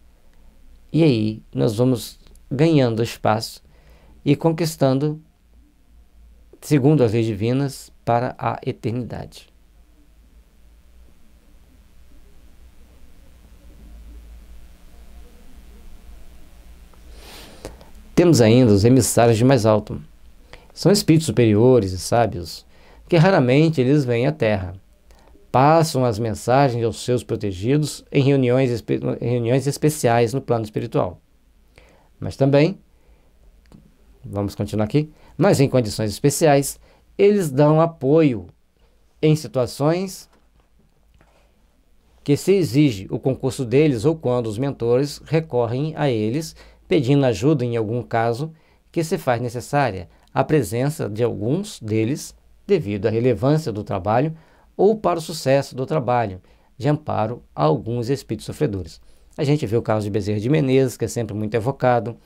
E aí nós vamos ganhando espaço e conquistando, segundo as leis divinas, para a eternidade. Temos ainda os emissários de mais alto. São espíritos superiores e sábios, que raramente eles vêm à Terra. Passam as mensagens aos seus protegidos em reuniões, reuniões especiais no plano espiritual. Mas também, vamos continuar aqui, mas em condições especiais, eles dão apoio em situações que se exige o concurso deles ou quando os mentores recorrem a eles pedindo ajuda em algum caso que se faz necessária a presença de alguns deles devido à relevância do trabalho ou para o sucesso do trabalho de amparo a alguns espíritos sofredores. A gente vê o caso de Bezerra de Menezes, que é sempre muito evocado.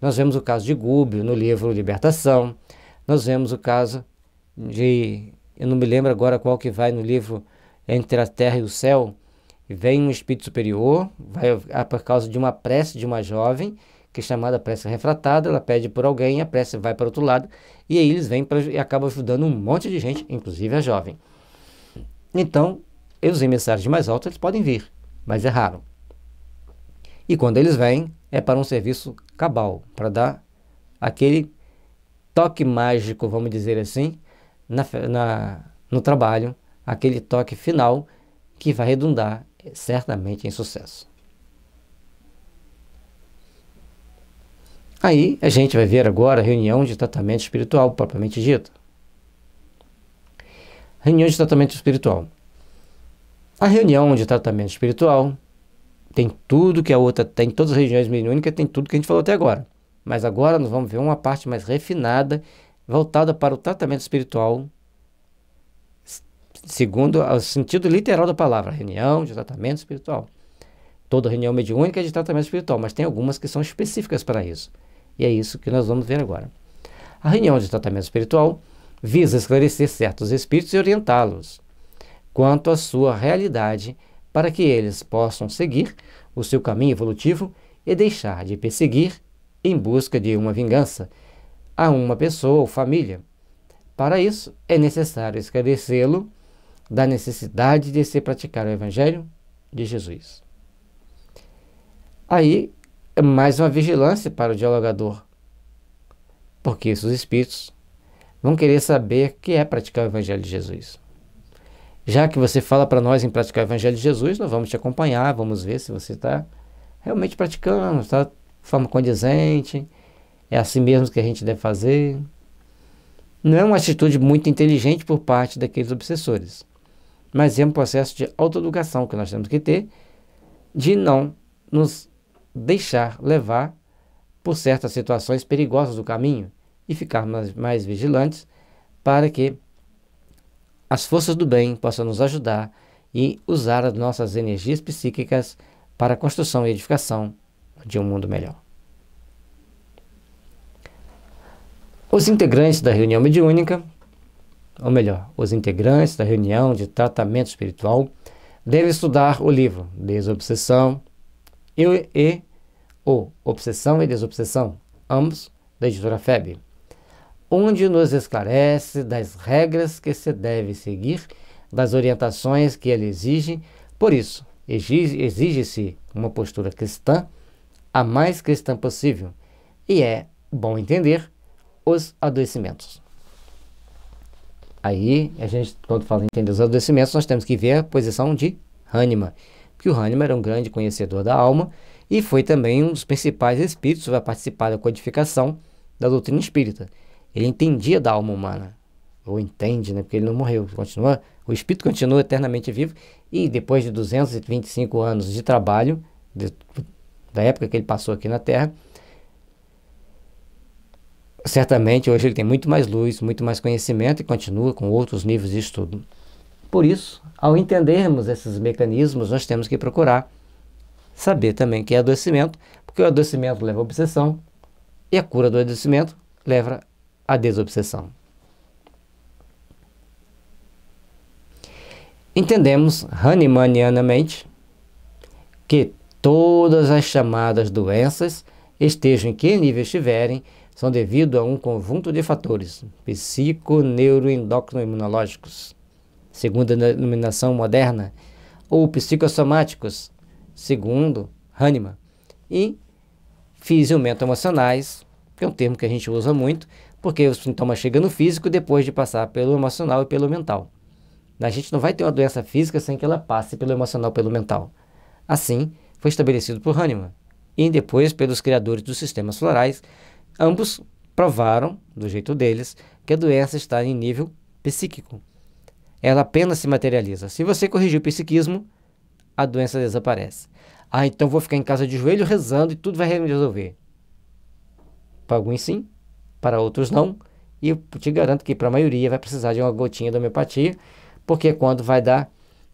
Nós vemos o caso de Gúbio no livro Libertação. Nós vemos o caso de, eu não me lembro agora qual que vai no livro Entre a Terra e o Céu, vem um espírito superior, vai ah, por causa de uma prece de uma jovem, que é chamada prece refratada, ela pede por alguém, a prece vai para outro lado, e aí eles vêm pra, e acabam ajudando um monte de gente, inclusive a jovem. Então, os emissários de mais alto eles podem vir, mas é raro. E quando eles vêm, é para um serviço cabal, para dar aquele toque mágico, vamos dizer assim, na, na, no trabalho, aquele toque final que vai redundar eh, certamente em sucesso. Aí a gente vai ver agora a reunião de tratamento espiritual, propriamente dita. Reunião de tratamento espiritual. A reunião de tratamento espiritual tem tudo que a outra tem, todas as regiões mediúnicas tem tudo que a gente falou até agora. Mas agora nós vamos ver uma parte mais refinada, voltada para o tratamento espiritual, segundo o sentido literal da palavra, reunião de tratamento espiritual. Toda reunião mediúnica é de tratamento espiritual, mas tem algumas que são específicas para isso. E é isso que nós vamos ver agora. A reunião de tratamento espiritual visa esclarecer certos espíritos e orientá-los quanto à sua realidade, para que eles possam seguir o seu caminho evolutivo e deixar de perseguir em busca de uma vingança a uma pessoa ou família. Para isso, é necessário esclarecê-lo da necessidade de se praticar o Evangelho de Jesus. Aí é mais uma vigilância para o dialogador, porque esses espíritos vão querer saber o que é praticar o Evangelho de Jesus. Já que você fala para nós em praticar o Evangelho de Jesus, nós vamos te acompanhar, vamos ver se você está realmente praticando, está de forma condizente, é assim mesmo que a gente deve fazer. Não é uma atitude muito inteligente por parte daqueles obsessores, mas é um processo de autoeducação que nós temos que ter de não nos deixar levar por certas situações perigosas do caminho e ficar mais vigilantes para que as forças do bem possam nos ajudar e usar as nossas energias psíquicas para a construção e edificação de um mundo melhor. Os integrantes da reunião mediúnica, ou melhor, os integrantes da reunião de tratamento espiritual, devem estudar o livro Desobsessão e, e o Obsessão e Desobsessão, ambos da editora FEB, onde nos esclarece das regras que se deve seguir, das orientações que ele exige. Por isso, exige-se uma postura cristã, a mais cristã possível, e é bom entender os adoecimentos. Aí, a gente, quando fala em entender os adoecimentos, nós temos que ver a posição de Hahnemann, que o Hahnemann era um grande conhecedor da alma e foi também um dos principais espíritos a participar da codificação da doutrina espírita. Ele entendia da alma humana, ou entende, né? porque ele não morreu, continua, o espírito continua eternamente vivo e depois de 225 anos de trabalho, de, da época que ele passou aqui na Terra, certamente hoje ele tem muito mais luz, muito mais conhecimento e continua com outros níveis de estudo. Por isso, ao entendermos esses mecanismos, nós temos que procurar saber também que é adoecimento, porque o adoecimento leva à obsessão e a cura do adoecimento leva à desobsessão. Entendemos Hahnemannianamente que todas as chamadas doenças, estejam em que nível estiverem, são devido a um conjunto de fatores psico-neuro-endocrino-imunológicos, segundo a denominação moderna, ou psicossomáticos, segundo Hahnemann. E emocionais que é um termo que a gente usa muito, porque o sintoma chega no físico depois de passar pelo emocional e pelo mental. A gente não vai ter uma doença física sem que ela passe pelo emocional, pelo mental. Assim, foi estabelecido por Hahnemann e depois pelos criadores dos sistemas florais. Ambos provaram, do jeito deles, que a doença está em nível psíquico. Ela apenas se materializa. Se você corrigir o psiquismo, a doença desaparece. Ah, então vou ficar em casa de joelho rezando e tudo vai resolver. Para alguns sim, para outros não. E eu te garanto que para a maioria vai precisar de uma gotinha de homeopatia, porque é quando vai dar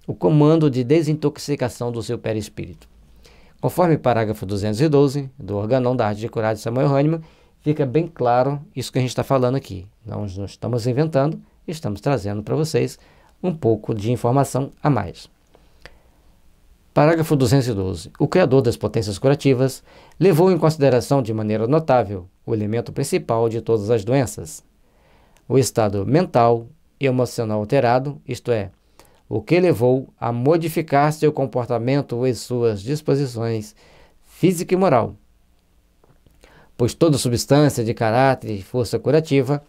o comando de desintoxicação do seu perispírito. Conforme o parágrafo 212 do Organão da Arte de Curar de Samuel Hahnemann, fica bem claro isso que a gente está falando aqui. Nós não estamos inventando, estamos trazendo para vocês um pouco de informação a mais. Parágrafo 212. O criador das potências curativas levou em consideração de maneira notável o elemento principal de todas as doenças, o estado mental e emocional alterado, isto é, o que levou a modificar seu comportamento e suas disposições física e moral. Pois toda substância de caráter e força curativa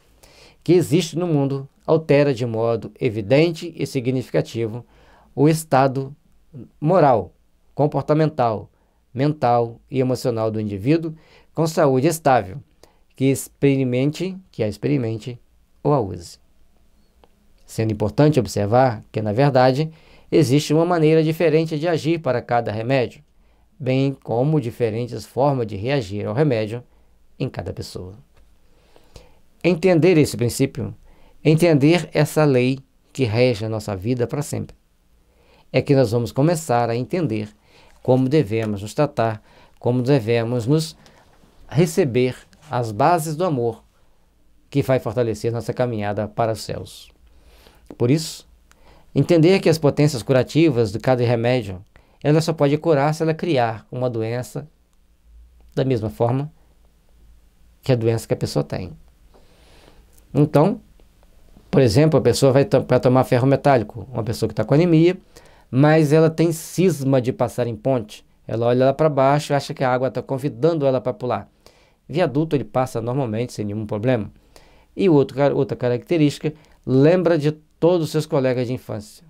que existe no mundo altera de modo evidente e significativo o estado moral, comportamental, mental e emocional do indivíduo com saúde estável, que experimente, que a experimente ou a use. Sendo importante observar que, na verdade, existe uma maneira diferente de agir para cada remédio, bem como diferentes formas de reagir ao remédio em cada pessoa. Entender esse princípio, entender essa lei que rege a nossa vida para sempre é que nós vamos começar a entender como devemos nos tratar, como devemos nos receber as bases do amor que vai fortalecer nossa caminhada para os céus. Por isso, entender que as potências curativas de cada remédio, ela só pode curar se ela criar uma doença da mesma forma que a doença que a pessoa tem. Então, por exemplo, a pessoa vai para tomar ferro metálico, uma pessoa que está com anemia, mas ela tem cisma de passar em ponte. Ela olha lá para baixo e acha que a água está convidando ela para pular. Viaduto ele passa normalmente, sem nenhum problema. E outro, outra característica, lembra de todos os seus colegas de infância.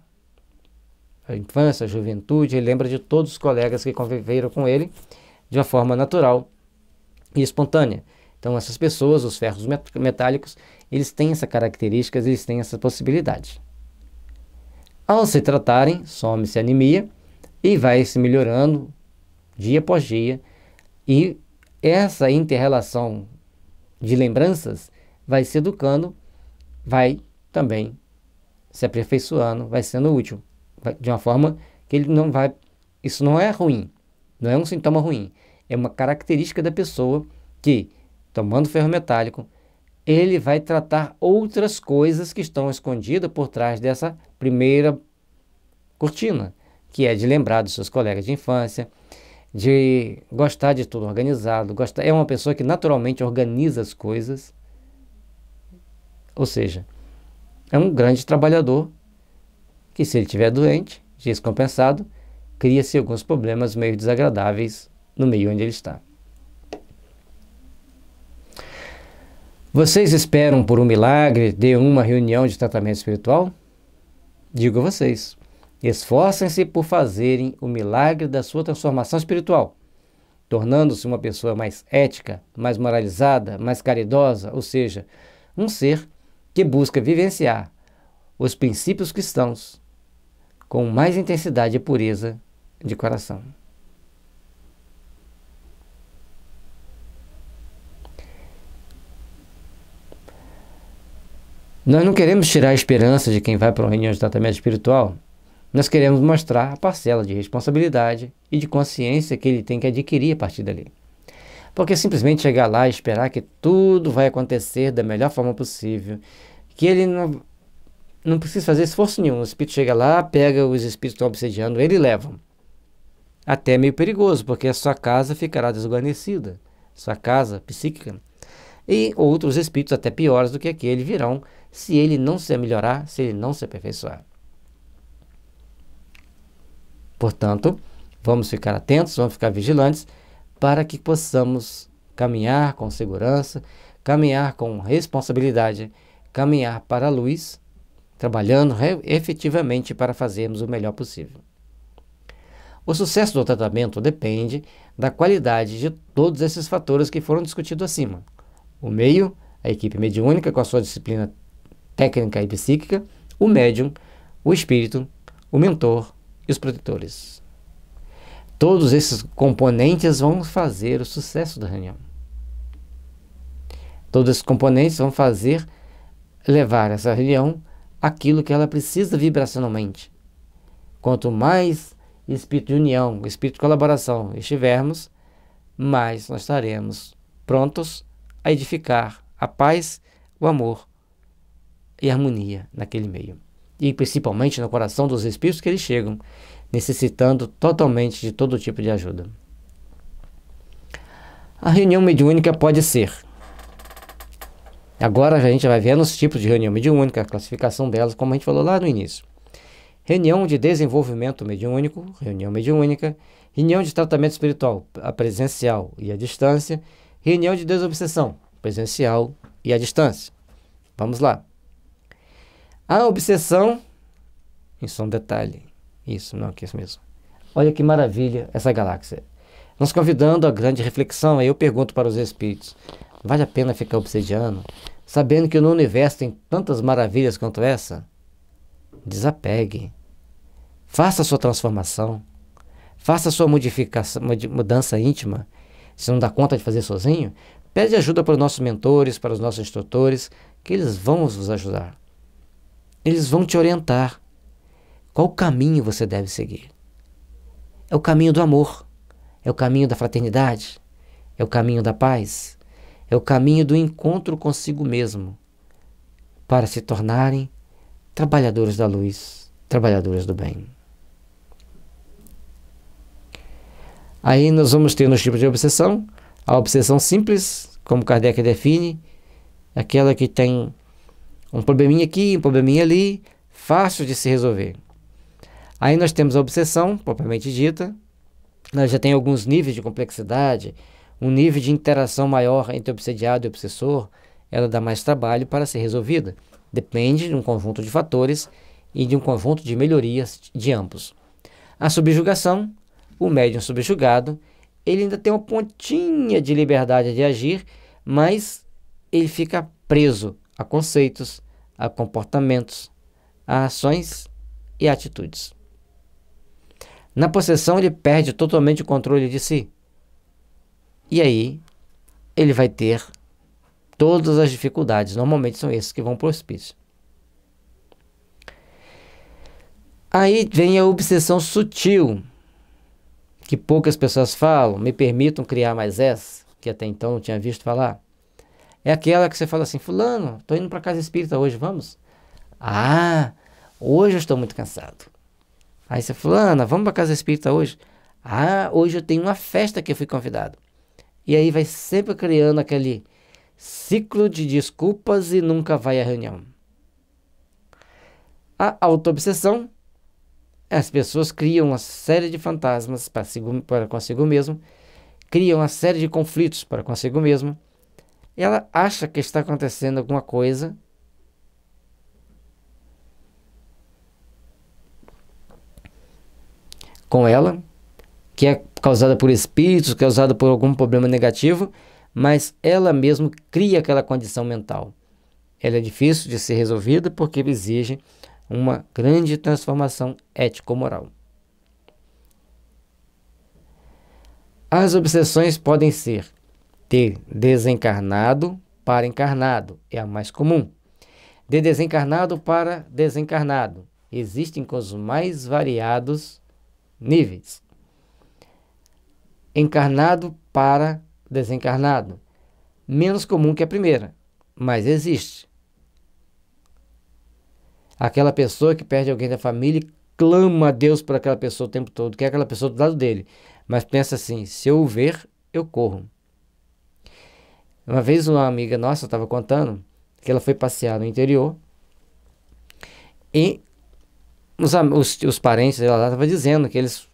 A infância, a juventude, ele lembra de todos os colegas que conviveram com ele de uma forma natural e espontânea. Então essas pessoas, os ferros metálicos, eles têm essa característica, eles têm essa possibilidade. Ao se tratarem, some-se a anemia e vai se melhorando dia após dia. E essa interrelação de lembranças vai se educando, vai também se aperfeiçoando, vai sendo útil, vai, de uma forma que ele não vai. Isso não é ruim, não é um sintoma ruim, é uma característica da pessoa que, tomando ferro metálico, ele vai tratar outras coisas que estão escondidas por trás dessa primeira cortina, que é de lembrar dos seus colegas de infância, de gostar de tudo organizado, gostar, é uma pessoa que naturalmente organiza as coisas. Ou seja, é um grande trabalhador que se ele estiver doente, descompensado, cria-se alguns problemas meio desagradáveis no meio onde ele está. Vocês esperam por um milagre de uma reunião de tratamento espiritual? Digo a vocês, esforcem-se por fazerem o milagre da sua transformação espiritual, tornando-se uma pessoa mais ética, mais moralizada, mais caridosa, ou seja, um ser que busca vivenciar os princípios cristãos com mais intensidade e pureza de coração. Nós não queremos tirar a esperança de quem vai para uma reunião de tratamento espiritual. Nós queremos mostrar a parcela de responsabilidade e de consciência que ele tem que adquirir a partir dali. Porque simplesmente chegar lá e esperar que tudo vai acontecer da melhor forma possível, que ele não, não precisa fazer esforço nenhum. O espírito chega lá, pega os espíritos que estão obsediando ele leva. Até é meio perigoso, porque a sua casa ficará desguarnecida, sua casa psíquica e outros espíritos até piores do que aquele virão se ele não se melhorar, se ele não se aperfeiçoar. Portanto, vamos ficar atentos, vamos ficar vigilantes para que possamos caminhar com segurança, caminhar com responsabilidade, caminhar para a luz, trabalhando efetivamente para fazermos o melhor possível. O sucesso do tratamento depende da qualidade de todos esses fatores que foram discutidos acima. O meio, a equipe mediúnica com a sua disciplina técnica e psíquica, o médium, o espírito, o mentor e os protetores. Todos esses componentes vão fazer o sucesso da reunião. Todos esses componentes vão fazer levar essa reunião aquilo que ela precisa vibracionalmente. Quanto mais espírito de união, espírito de colaboração estivermos, mais nós estaremos prontos a edificar a paz, o amor e a harmonia naquele meio. E principalmente no coração dos espíritos que eles chegam, necessitando totalmente de todo tipo de ajuda. A reunião mediúnica pode ser. Agora a gente vai ver nos tipos de reunião mediúnica, a classificação delas, como a gente falou lá no início. Reunião de desenvolvimento mediúnico, reunião mediúnica, reunião de tratamento espiritual, a presencial e a distância, Reunião de desobsessão, presencial e à distância. Vamos lá. A obsessão, isso é um detalhe, isso não é isso mesmo. Olha que maravilha essa galáxia. Nos convidando a grande reflexão, aí eu pergunto para os espíritos, vale a pena ficar obsediano, sabendo que no universo tem tantas maravilhas quanto essa? Desapegue. Faça a sua transformação. Faça a sua modificação, mudança íntima se não dá conta de fazer sozinho, pede ajuda para os nossos mentores, para os nossos instrutores, que eles vão vos ajudar. Eles vão te orientar. Qual caminho você deve seguir? É o caminho do amor, é o caminho da fraternidade, é o caminho da paz, é o caminho do encontro consigo mesmo, para se tornarem trabalhadores da luz, trabalhadores do bem. Aí nós vamos ter nos tipos de obsessão, a obsessão simples, como Kardec define, aquela que tem um probleminha aqui, um probleminha ali, fácil de se resolver. Aí nós temos a obsessão, propriamente dita, ela já tem alguns níveis de complexidade, um nível de interação maior entre obsediado e obsessor, ela dá mais trabalho para ser resolvida. Depende de um conjunto de fatores e de um conjunto de melhorias de ambos. A subjugação o médium subjugado, ele ainda tem uma pontinha de liberdade de agir, mas ele fica preso a conceitos, a comportamentos, a ações e atitudes. Na possessão, ele perde totalmente o controle de si. E aí, ele vai ter todas as dificuldades. Normalmente são esses que vão para o hospício. Aí vem a obsessão sutil, que poucas pessoas falam, me permitam criar mais essa, que até então não tinha visto falar. É aquela que você fala assim, fulano, estou indo para casa espírita hoje, vamos? Ah, hoje eu estou muito cansado. Aí você, fulana, vamos para casa espírita hoje? Ah, hoje eu tenho uma festa que eu fui convidado. E aí vai sempre criando aquele ciclo de desculpas e nunca vai à reunião. A autoobsessão as pessoas criam uma série de fantasmas para, consigo, para consigo mesmo, criam uma série de conflitos para consigo mesmo. Ela acha que está acontecendo alguma coisa com ela, que é causada por espíritos, causada por algum problema negativo, mas ela mesma cria aquela condição mental. Ela é difícil de ser resolvida porque exige uma grande transformação ético-moral. As obsessões podem ser de desencarnado para encarnado, é a mais comum. De desencarnado para desencarnado, existem com os mais variados níveis. Encarnado para desencarnado, menos comum que a primeira, mas existe. Aquela pessoa que perde alguém da família e clama a Deus por aquela pessoa o tempo todo, quer é aquela pessoa do lado dele, mas pensa assim: se eu o ver, eu corro. Uma vez uma amiga nossa estava contando que ela foi passear no interior e os, os, os parentes dela estavam dizendo que eles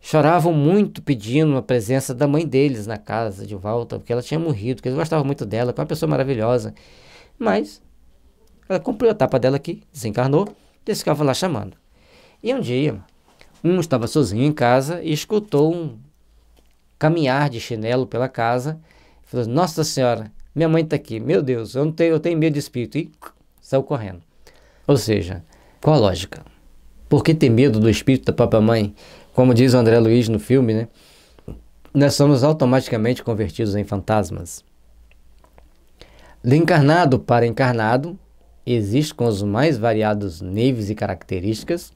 choravam muito pedindo a presença da mãe deles na casa de volta, porque ela tinha morrido, que eles gostavam muito dela, que é uma pessoa maravilhosa. Mas ela cumpriu a etapa dela aqui, desencarnou, e eles lá chamando. E um dia, um estava sozinho em casa e escutou um caminhar de chinelo pela casa. Falou: Nossa Senhora, minha mãe está aqui, meu Deus, eu, não tenho, eu tenho medo de espírito. E saiu correndo. Ou seja, qual a lógica? Por que ter medo do espírito da própria mãe? Como diz o André Luiz no filme, né? Nós somos automaticamente convertidos em fantasmas. De encarnado para encarnado, existe com os mais variados níveis e características.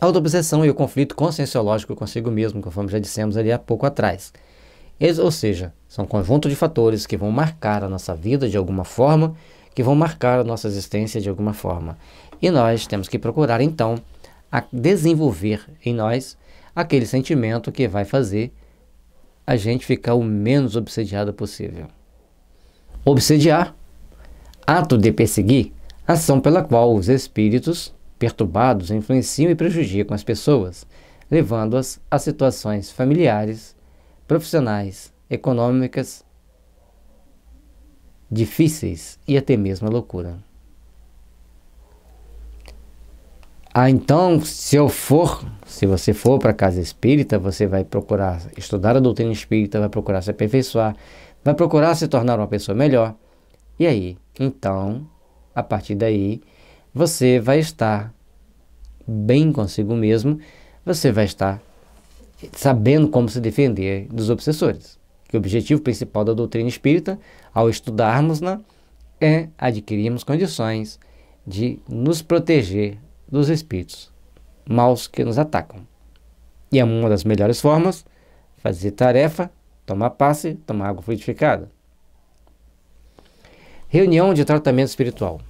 A autoobsessão e o conflito conscienciológico consigo mesmo, conforme já dissemos ali há pouco atrás. Eles, ou seja, são um conjunto de fatores que vão marcar a nossa vida de alguma forma, que vão marcar a nossa existência de alguma forma. E nós temos que procurar, então, desenvolver em nós aquele sentimento que vai fazer a gente ficar o menos obsediado possível. Obsediar ato de perseguir, ação pela qual os espíritos perturbados influenciam e prejudicam as pessoas, levando-as a situações familiares, profissionais, econômicas difíceis e até mesmo a loucura. Ah, então, se eu for, se você for para a casa espírita, você vai procurar estudar a doutrina espírita, vai procurar se aperfeiçoar, vai procurar se tornar uma pessoa melhor. E aí, então, a partir daí, você vai estar bem consigo mesmo, você vai estar sabendo como se defender dos obsessores. Que o objetivo principal da doutrina espírita, ao estudarmos-na, né, é adquirirmos condições de nos proteger dos espíritos maus que nos atacam. E é uma das melhores formas fazer tarefa, tomar passe, tomar água fluidificada. Reunião de tratamento espiritual.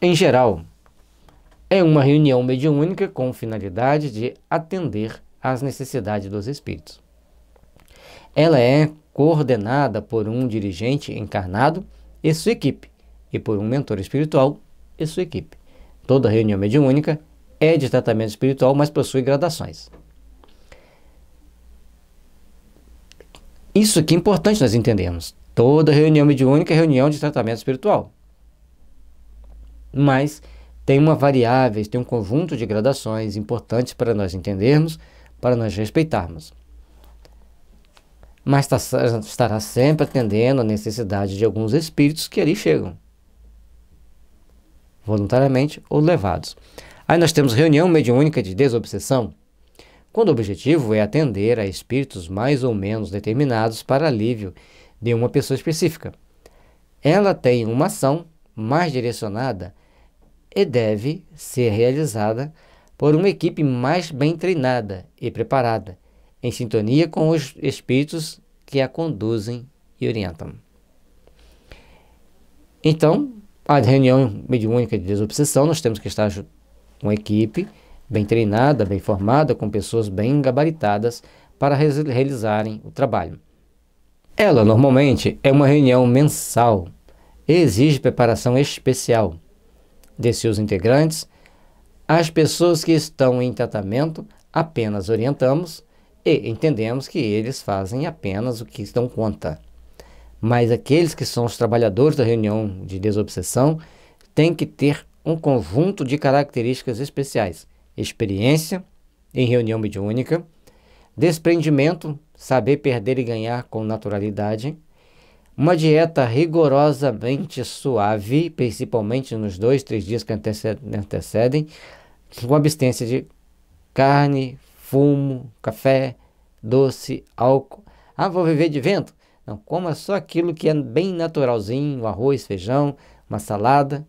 Em geral, é uma reunião mediúnica com finalidade de atender às necessidades dos espíritos. Ela é coordenada por um dirigente encarnado e sua equipe, e por um mentor espiritual e sua equipe. Toda reunião mediúnica é de tratamento espiritual, mas possui gradações. Isso que é importante nós entendermos. Toda reunião mediúnica é reunião de tratamento espiritual. Mas tem uma variável, tem um conjunto de gradações importantes para nós entendermos, para nós respeitarmos. Mas tá, estará sempre atendendo a necessidade de alguns espíritos que ali chegam, voluntariamente ou levados. Aí nós temos reunião mediúnica de desobsessão, quando o objetivo é atender a espíritos mais ou menos determinados para alívio de uma pessoa específica. Ela tem uma ação mais direcionada e deve ser realizada por uma equipe mais bem treinada e preparada, em sintonia com os espíritos que a conduzem e orientam. Então, a reunião mediúnica de desobsessão, nós temos que estar com uma equipe bem treinada, bem formada, com pessoas bem gabaritadas para realizarem o trabalho. Ela normalmente é uma reunião mensal e exige preparação especial de seus integrantes. As pessoas que estão em tratamento apenas orientamos e entendemos que eles fazem apenas o que estão conta. Mas aqueles que são os trabalhadores da reunião de desobsessão têm que ter um conjunto de características especiais: experiência em reunião mediúnica, desprendimento saber perder e ganhar com naturalidade, uma dieta rigorosamente suave, principalmente nos dois, três dias que antecedem, com abstência de carne, fumo, café, doce, álcool. Ah, vou viver de vento? Não, coma só aquilo que é bem naturalzinho, arroz, feijão, uma salada.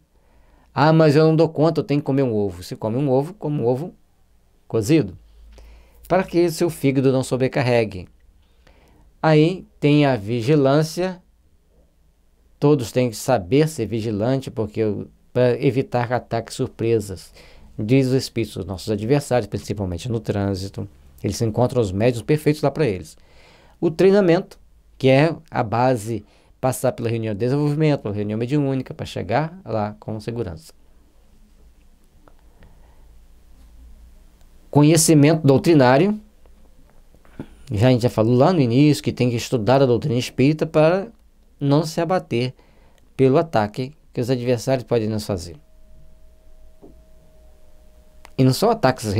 Ah, mas eu não dou conta, eu tenho que comer um ovo. Se come um ovo, come um ovo cozido. Para que seu fígado não sobrecarregue. Aí tem a vigilância. Todos têm que saber ser vigilante porque para evitar ataques surpresas. Diz o espírito dos nossos adversários, principalmente no trânsito. Eles encontram os médios perfeitos lá para eles. O treinamento, que é a base, passar pela reunião de desenvolvimento, pela reunião mediúnica, para chegar lá com segurança. Conhecimento doutrinário, já a gente já falou lá no início que tem que estudar a doutrina espírita para não se abater pelo ataque que os adversários podem nos fazer. E não são ataques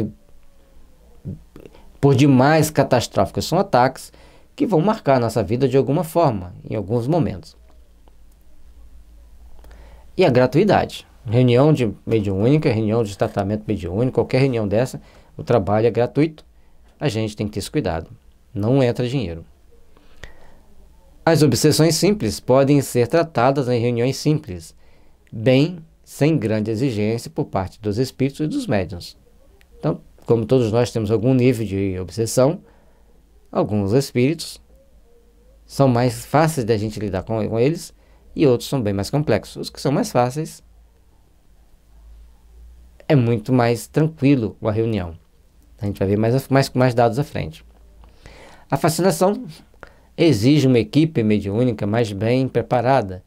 por demais catastróficos, são ataques que vão marcar a nossa vida de alguma forma, em alguns momentos. E a gratuidade. Reunião de mediúnica, reunião de tratamento mediúnico, qualquer reunião dessa, o trabalho é gratuito. A gente tem que ter esse cuidado não entra dinheiro. As obsessões simples podem ser tratadas em reuniões simples, bem sem grande exigência por parte dos espíritos e dos médiuns. Então, como todos nós temos algum nível de obsessão, alguns espíritos são mais fáceis da gente lidar com, com eles e outros são bem mais complexos. Os que são mais fáceis é muito mais tranquilo a reunião. A gente vai ver mais, mais, mais dados à frente. A fascinação exige uma equipe mediúnica mais bem preparada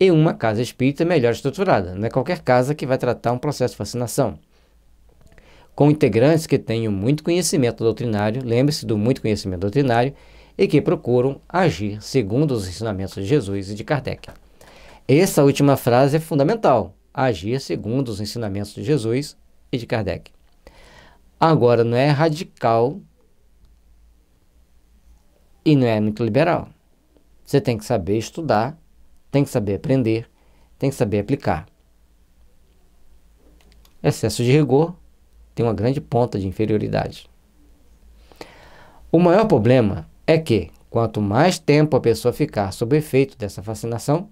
e uma casa espírita melhor estruturada. Não é qualquer casa que vai tratar um processo de fascinação. Com integrantes que tenham muito conhecimento doutrinário, lembre-se do muito conhecimento doutrinário, e que procuram agir segundo os ensinamentos de Jesus e de Kardec. Essa última frase é fundamental: agir segundo os ensinamentos de Jesus e de Kardec. Agora, não é radical e não é muito liberal. Você tem que saber estudar, tem que saber aprender, tem que saber aplicar. Excesso de rigor tem uma grande ponta de inferioridade. O maior problema é que, quanto mais tempo a pessoa ficar sob efeito dessa fascinação,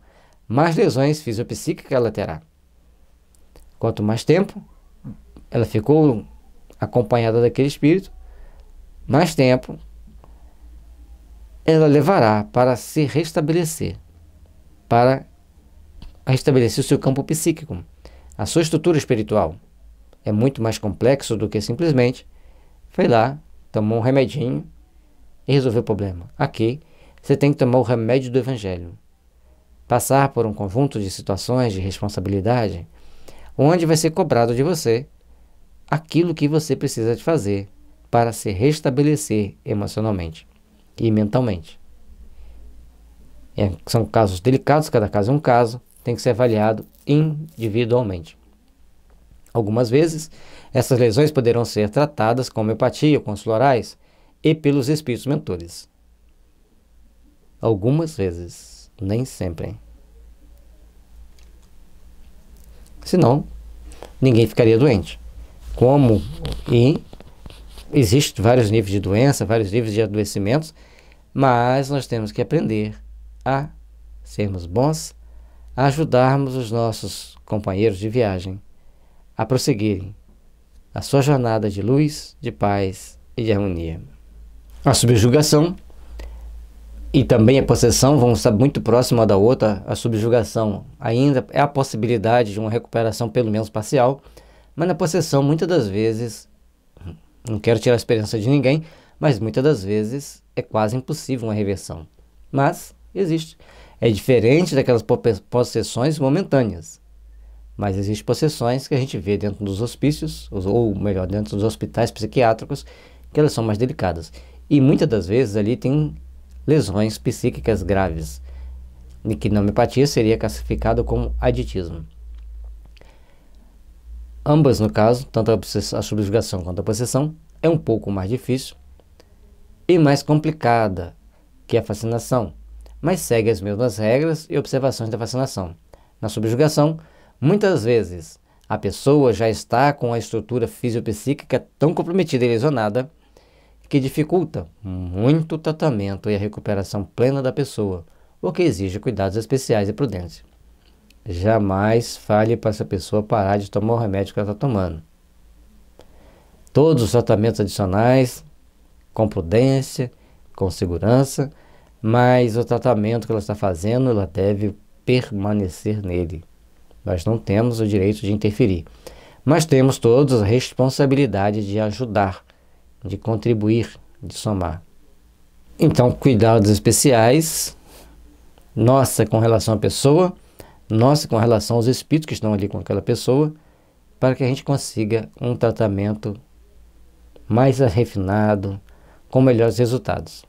mais lesões fisiopsíquicas ela terá. Quanto mais tempo ela ficou acompanhada daquele espírito, mais tempo ela levará para se restabelecer, para restabelecer o seu campo psíquico, a sua estrutura espiritual. É muito mais complexo do que simplesmente foi lá, tomou um remedinho e resolveu o problema. Aqui, você tem que tomar o remédio do Evangelho, passar por um conjunto de situações de responsabilidade, onde vai ser cobrado de você aquilo que você precisa de fazer para se restabelecer emocionalmente e mentalmente. É, são casos delicados, cada caso é um caso, tem que ser avaliado individualmente. Algumas vezes, essas lesões poderão ser tratadas com homeopatia, com os florais e pelos espíritos mentores. Algumas vezes, nem sempre. Senão, ninguém ficaria doente. Como e Existem vários níveis de doença, vários níveis de adoecimentos, mas nós temos que aprender a sermos bons, a ajudarmos os nossos companheiros de viagem a prosseguirem a sua jornada de luz, de paz e de harmonia. A subjugação e também a possessão vão estar muito próximas uma da outra. A subjugação ainda é a possibilidade de uma recuperação, pelo menos parcial, mas na possessão, muitas das vezes, não quero tirar a esperança de ninguém, mas muitas das vezes é quase impossível uma reversão. Mas existe. É diferente daquelas possessões momentâneas. Mas existem possessões que a gente vê dentro dos hospícios, ou melhor, dentro dos hospitais psiquiátricos, que elas são mais delicadas. E muitas das vezes ali tem lesões psíquicas graves, e que na homeopatia seria classificado como aditismo ambas no caso, tanto a subjugação quanto a possessão, é um pouco mais difícil e mais complicada que a fascinação, mas segue as mesmas regras e observações da fascinação. Na subjugação, muitas vezes a pessoa já está com a estrutura fisiopsíquica tão comprometida e lesionada que dificulta muito o tratamento e a recuperação plena da pessoa, o que exige cuidados especiais e prudência jamais fale para essa pessoa parar de tomar o remédio que ela está tomando. Todos os tratamentos adicionais, com prudência, com segurança, mas o tratamento que ela está fazendo, ela deve permanecer nele. Nós não temos o direito de interferir, mas temos todos a responsabilidade de ajudar, de contribuir, de somar. Então, cuidados especiais, nossa com relação à pessoa, nossa com relação aos espíritos que estão ali com aquela pessoa, para que a gente consiga um tratamento mais refinado, com melhores resultados.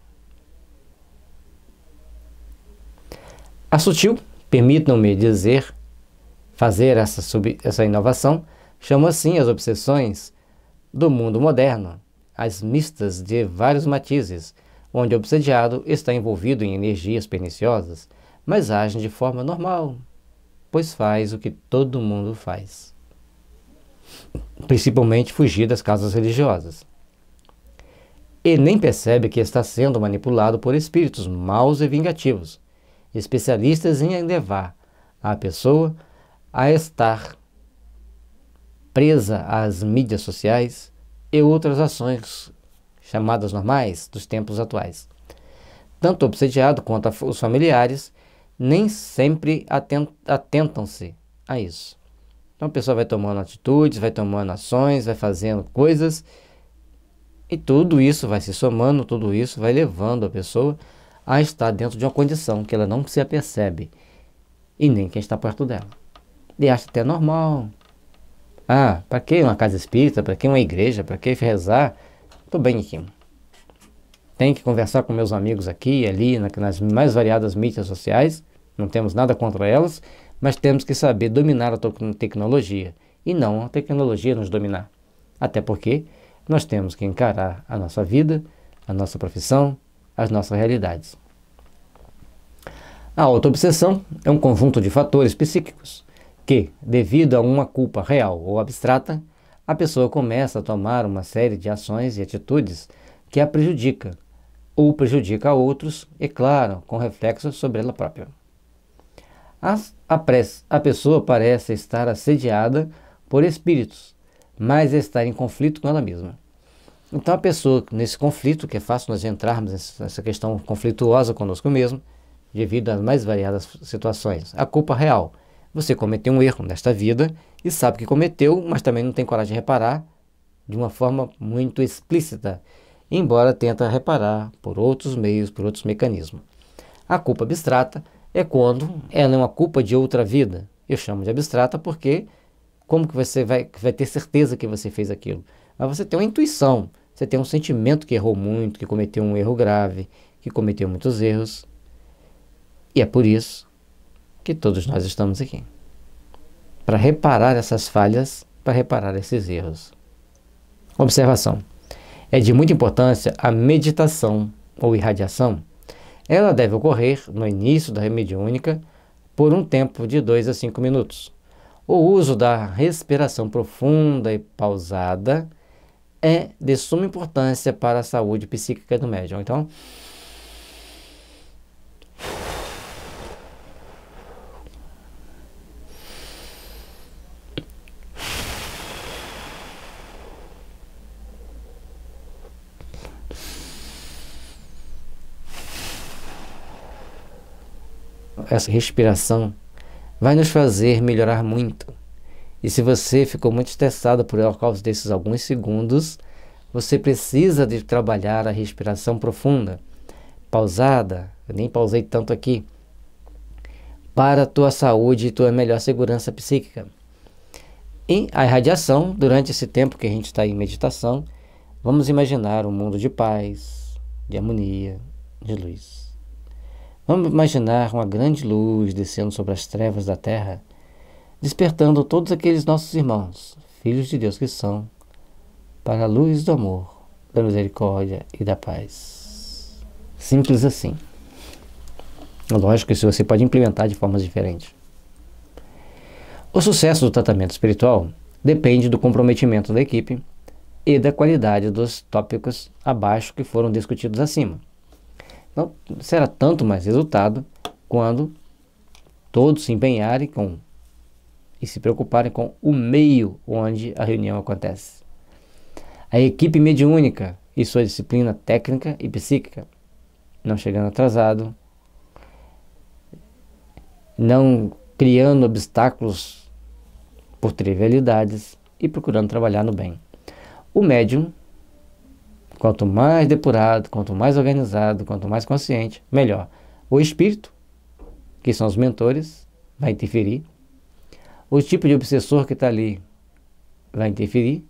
A Sutil, permitam-me dizer, fazer essa, sub, essa inovação, chama assim as obsessões do mundo moderno, as mistas de vários matizes, onde o obsediado está envolvido em energias perniciosas, mas agem de forma normal, pois faz o que todo mundo faz. Principalmente fugir das casas religiosas. E nem percebe que está sendo manipulado por espíritos maus e vingativos, especialistas em levar a pessoa a estar presa às mídias sociais e outras ações chamadas normais dos tempos atuais. Tanto o obsediado quanto os familiares nem sempre atentam-se a isso. Então a pessoa vai tomando atitudes, vai tomando ações, vai fazendo coisas, e tudo isso vai se somando, tudo isso vai levando a pessoa a estar dentro de uma condição que ela não se apercebe, e nem quem está perto dela. E acha até normal. Ah, para que uma casa espírita? Para que uma igreja? Para que rezar? Estou bem aqui. Tenho que conversar com meus amigos aqui e ali, nas mais variadas mídias sociais. Não temos nada contra elas, mas temos que saber dominar a tecnologia e não a tecnologia nos dominar. Até porque nós temos que encarar a nossa vida, a nossa profissão, as nossas realidades. A autoobsessão é um conjunto de fatores psíquicos que, devido a uma culpa real ou abstrata, a pessoa começa a tomar uma série de ações e atitudes que a prejudica ou prejudica a outros e, é claro, com reflexos sobre ela própria a, prece, a pessoa parece estar assediada por espíritos, mas estar em conflito com ela mesma. Então a pessoa, nesse conflito, que é fácil nós entrarmos nessa questão conflituosa conosco mesmo, devido às mais variadas situações. A culpa real. Você cometeu um erro nesta vida e sabe que cometeu, mas também não tem coragem de reparar de uma forma muito explícita, embora tenta reparar por outros meios, por outros mecanismos. A culpa abstrata é quando ela é uma culpa de outra vida. Eu chamo de abstrata porque como que você vai, vai ter certeza que você fez aquilo? Mas você tem uma intuição, você tem um sentimento que errou muito, que cometeu um erro grave, que cometeu muitos erros. E é por isso que todos nós estamos aqui. Para reparar essas falhas, para reparar esses erros. Observação. É de muita importância a meditação ou irradiação ela deve ocorrer no início da remediúnica por um tempo de 2 a 5 minutos. O uso da respiração profunda e pausada é de suma importância para a saúde psíquica do médium. Então, essa respiração vai nos fazer melhorar muito. E se você ficou muito estressado por causa desses alguns segundos, você precisa de trabalhar a respiração profunda, pausada, eu nem pausei tanto aqui, para a tua saúde e tua melhor segurança psíquica. E a irradiação, durante esse tempo que a gente está em meditação, vamos imaginar um mundo de paz, de harmonia, de luz. Vamos imaginar uma grande luz descendo sobre as trevas da terra, despertando todos aqueles nossos irmãos, filhos de Deus que são, para a luz do amor, da misericórdia e da paz. Simples assim. Lógico que você pode implementar de formas diferentes. O sucesso do tratamento espiritual depende do comprometimento da equipe e da qualidade dos tópicos abaixo que foram discutidos acima não será tanto mais resultado quando todos se empenharem com e se preocuparem com o meio onde a reunião acontece. A equipe mediúnica e sua disciplina técnica e psíquica, não chegando atrasado, não criando obstáculos por trivialidades e procurando trabalhar no bem. O médium Quanto mais depurado, quanto mais organizado, quanto mais consciente, melhor. O espírito, que são os mentores, vai interferir. O tipo de obsessor que está ali vai interferir.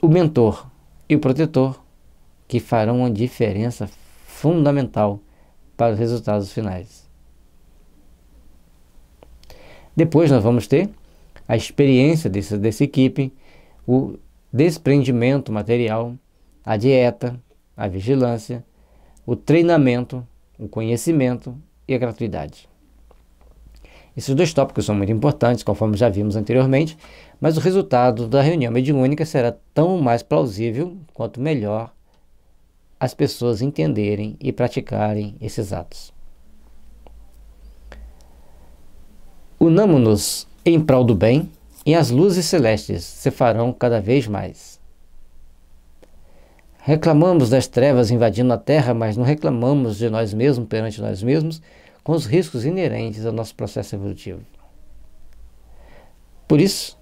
O mentor e o protetor, que farão uma diferença fundamental para os resultados finais. Depois nós vamos ter a experiência desse, dessa equipe, o, desprendimento material, a dieta, a vigilância, o treinamento, o conhecimento e a gratuidade. Esses dois tópicos são muito importantes, conforme já vimos anteriormente, mas o resultado da reunião mediúnica será tão mais plausível quanto melhor as pessoas entenderem e praticarem esses atos. unamo nos em prol do bem e as luzes celestes se farão cada vez mais. Reclamamos das trevas invadindo a terra, mas não reclamamos de nós mesmos perante nós mesmos com os riscos inerentes ao nosso processo evolutivo. Por isso,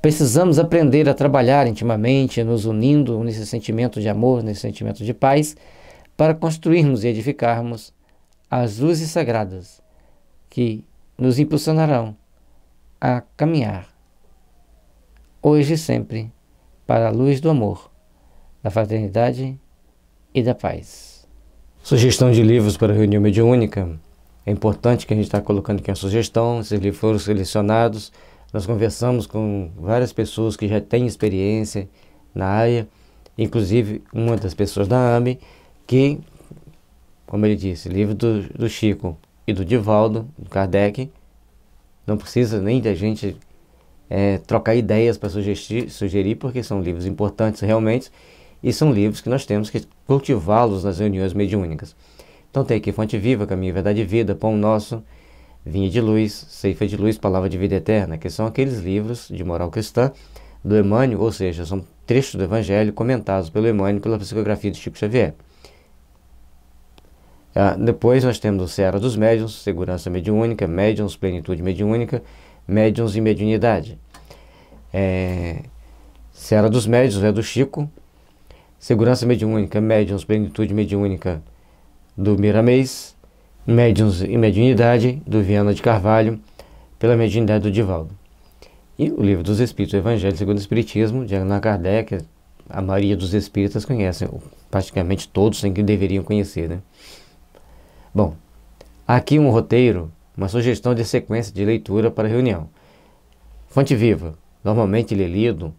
precisamos aprender a trabalhar intimamente, nos unindo nesse sentimento de amor, nesse sentimento de paz, para construirmos e edificarmos as luzes sagradas que nos impulsionarão a caminhar hoje e sempre, para a luz do amor, da fraternidade e da paz. Sugestão de livros para a reunião mediúnica. É importante que a gente está colocando aqui a sugestão, esses livros foram selecionados. Nós conversamos com várias pessoas que já têm experiência na área, inclusive uma das pessoas da AME, que, como ele disse, livro do, do Chico e do Divaldo, do Kardec, não precisa nem da gente é, trocar ideias para sugerir, sugerir, porque são livros importantes realmente e são livros que nós temos que cultivá-los nas reuniões mediúnicas. Então tem aqui Fonte Viva, Caminho, Verdade e Vida, Pão Nosso, Vinha de Luz, Ceifa de Luz, Palavra de Vida Eterna, que são aqueles livros de moral cristã do Emmanuel, ou seja, são trechos do Evangelho comentados pelo Emmanuel pela psicografia de Chico Xavier. Ah, depois nós temos o Seara dos Médiuns, Segurança Mediúnica, Médiuns, Plenitude Mediúnica, médiuns e mediunidade. É, Serra dos Médiuns é né, do Chico, Segurança Mediúnica, Médiuns, Plenitude Mediúnica do Miramês, Médiuns e Mediunidade do Viana de Carvalho, pela Mediunidade do Divaldo. E o Livro dos Espíritos, o Evangelho segundo o Espiritismo, de Allan Kardec, a maioria dos espíritas conhecem, praticamente todos que deveriam conhecer, né? Bom, aqui um roteiro uma sugestão de sequência de leitura para a reunião. Fonte viva. Normalmente ele é lido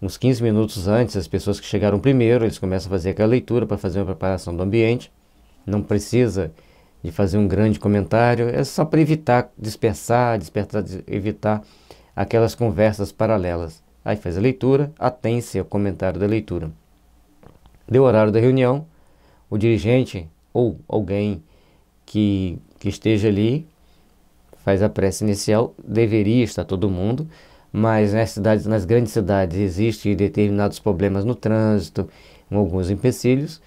uns 15 minutos antes, as pessoas que chegaram primeiro, eles começam a fazer aquela leitura para fazer uma preparação do ambiente. Não precisa de fazer um grande comentário, é só para evitar dispersar, despertar, evitar aquelas conversas paralelas. Aí faz a leitura, atém-se ao comentário da leitura. Deu o horário da reunião, o dirigente ou alguém que, que esteja ali faz a prece inicial, deveria estar todo mundo, mas nas, cidades, nas grandes cidades existem determinados problemas no trânsito, alguns empecilhos.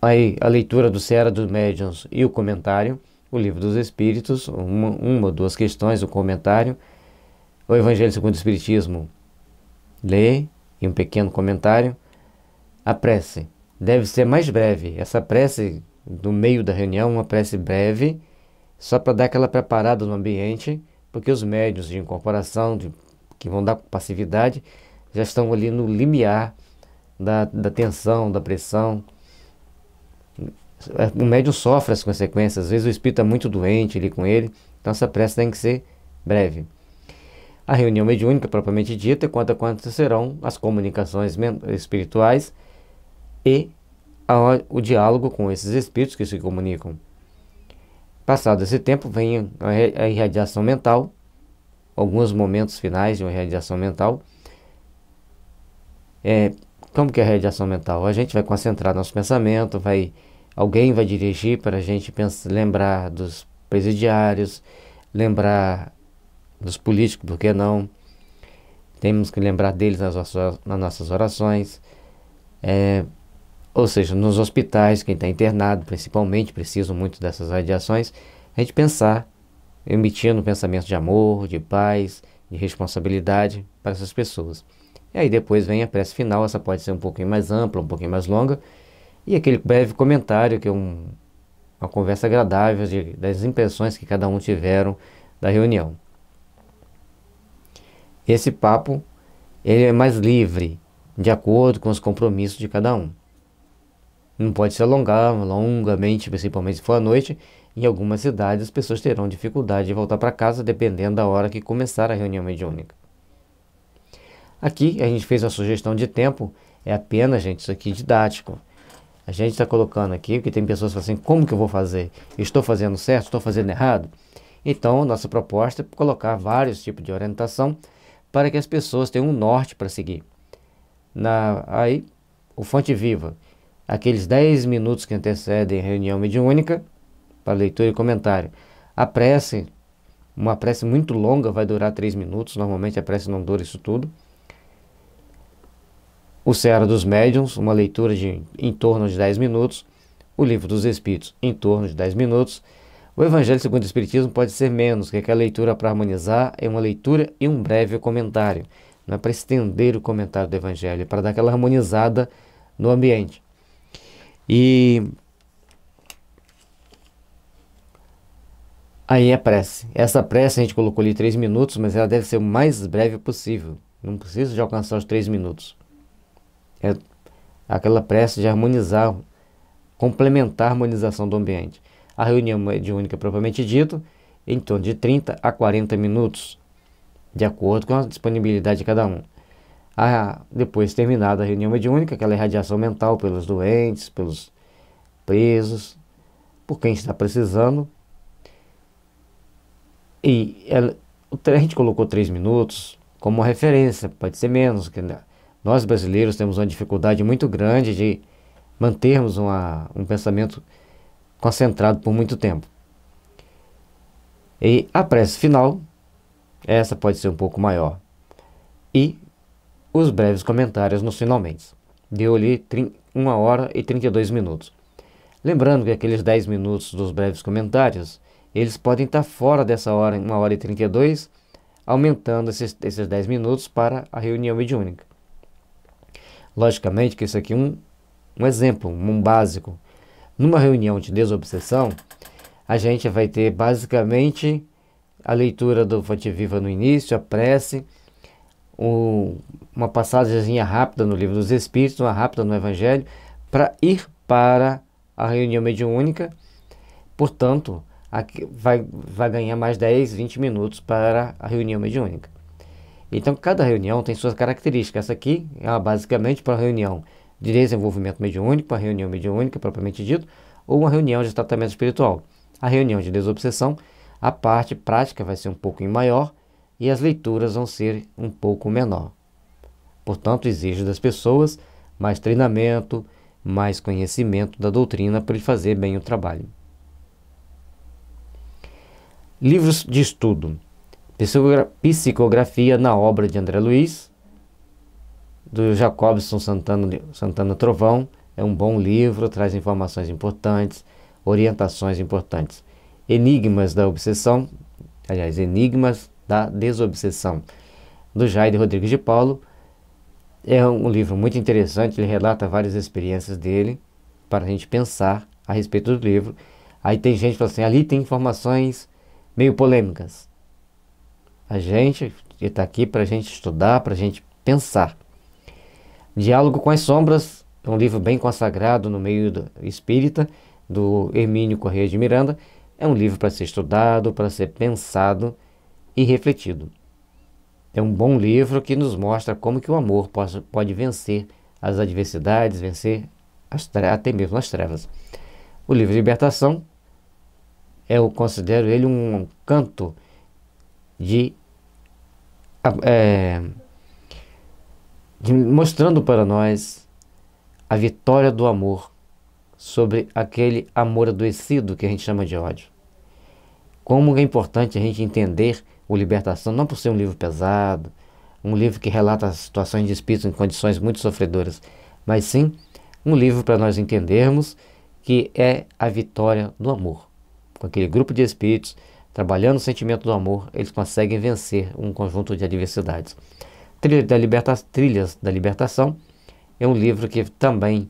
Aí a leitura do Seara dos Médiuns e o comentário, o Livro dos Espíritos, uma, uma duas questões, o comentário, o Evangelho segundo o Espiritismo, lê e um pequeno comentário. A prece deve ser mais breve. Essa prece no meio da reunião, uma prece breve, só para dar aquela preparada no ambiente, porque os médios de incorporação, de, que vão dar passividade, já estão ali no limiar da, da tensão, da pressão. É, o médio sofre as consequências, às vezes o espírito é muito doente ali com ele, então essa prece tem que ser breve. A reunião mediúnica, propriamente dita, conta quantas serão as comunicações espirituais e a, o diálogo com esses espíritos que se comunicam. Passado esse tempo, vem a irradiação mental, alguns momentos finais de uma irradiação mental. É, como que é a irradiação mental? A gente vai concentrar nosso pensamento, vai alguém vai dirigir para a gente pensar, lembrar dos presidiários, lembrar dos políticos, por que não? Temos que lembrar deles nas nossas, nas nossas orações. É, ou seja, nos hospitais, quem está internado principalmente precisa muito dessas radiações, a gente pensar, emitindo pensamento de amor, de paz, de responsabilidade para essas pessoas. E aí depois vem a prece final, essa pode ser um pouquinho mais ampla, um pouquinho mais longa, e aquele breve comentário, que é um, uma conversa agradável de, das impressões que cada um tiveram da reunião. Esse papo ele é mais livre, de acordo com os compromissos de cada um não pode se alongar longamente, principalmente se for à noite. Em algumas cidades, as pessoas terão dificuldade de voltar para casa, dependendo da hora que começar a reunião mediúnica. Aqui a gente fez uma sugestão de tempo, é apenas, gente, isso aqui é didático. A gente está colocando aqui, porque tem pessoas que falam assim, como que eu vou fazer? Estou fazendo certo? Estou fazendo errado? Então, nossa proposta é colocar vários tipos de orientação para que as pessoas tenham um norte para seguir. Na, aí, o Fonte Viva, aqueles 10 minutos que antecedem a reunião mediúnica para leitura e comentário. A prece, uma prece muito longa, vai durar 3 minutos, normalmente a prece não dura isso tudo. O Seara dos Médiuns, uma leitura de em torno de 10 minutos. O Livro dos Espíritos, em torno de 10 minutos. O Evangelho segundo o Espiritismo pode ser menos, que é aquela leitura para harmonizar é uma leitura e um breve comentário. Não é para estender o comentário do Evangelho, é para dar aquela harmonizada no ambiente. E aí é a prece. Essa prece a gente colocou ali 3 minutos, mas ela deve ser o mais breve possível. Não precisa de alcançar os 3 minutos. É aquela prece de harmonizar, complementar a harmonização do ambiente. A reunião mediúnica é propriamente dito, em torno de 30 a 40 minutos, de acordo com a disponibilidade de cada um. A, depois terminada a reunião mediúnica, aquela irradiação mental pelos doentes, pelos presos, por quem está precisando. E ela, a gente colocou três minutos como referência, pode ser menos. Nós brasileiros temos uma dificuldade muito grande de mantermos uma, um pensamento concentrado por muito tempo. E a prece final, essa pode ser um pouco maior. E os breves comentários nos finalmente. Deu ali 1 hora e 32 minutos. Lembrando que aqueles 10 minutos dos breves comentários, eles podem estar tá fora dessa hora, 1 hora e 32, aumentando esses, esses 10 minutos para a reunião mediúnica. Logicamente que isso aqui é um, um exemplo, um básico. Numa reunião de desobsessão, a gente vai ter basicamente a leitura do Fonte Viva no início, a prece, o uma passagem rápida no livro dos Espíritos, uma rápida no Evangelho, para ir para a reunião mediúnica. Portanto, aqui vai, vai ganhar mais 10, 20 minutos para a reunião mediúnica. Então, cada reunião tem suas características. Essa aqui é basicamente para a reunião de desenvolvimento mediúnico, para a reunião mediúnica propriamente dito, ou uma reunião de tratamento espiritual. A reunião de desobsessão, a parte prática vai ser um pouco maior e as leituras vão ser um pouco menor. Portanto, exige das pessoas mais treinamento, mais conhecimento da doutrina para ele fazer bem o trabalho. Livros de estudo: Psicografia na obra de André Luiz, do Jacobson Santana, Santana Trovão. É um bom livro, traz informações importantes, orientações importantes. Enigmas da Obsessão, aliás, Enigmas da Desobsessão, do Jair Rodrigues de Paulo. É um livro muito interessante, ele relata várias experiências dele para a gente pensar a respeito do livro. Aí tem gente que fala assim, ali tem informações meio polêmicas. A gente está aqui para a gente estudar, para a gente pensar. Diálogo com as Sombras é um livro bem consagrado no meio do espírita, do Hermínio Correia de Miranda. É um livro para ser estudado, para ser pensado e refletido é um bom livro que nos mostra como que o amor pode, pode vencer as adversidades, vencer as, até mesmo as trevas. O livro Libertação, eu considero ele um canto de, é, de mostrando para nós a vitória do amor sobre aquele amor adoecido que a gente chama de ódio. Como é importante a gente entender o Libertação, não por ser um livro pesado, um livro que relata situações de espírito em condições muito sofredoras, mas sim um livro para nós entendermos que é a vitória do amor. Com aquele grupo de espíritos trabalhando o sentimento do amor, eles conseguem vencer um conjunto de adversidades. Trilha da liberta Trilhas da Libertação é um livro que também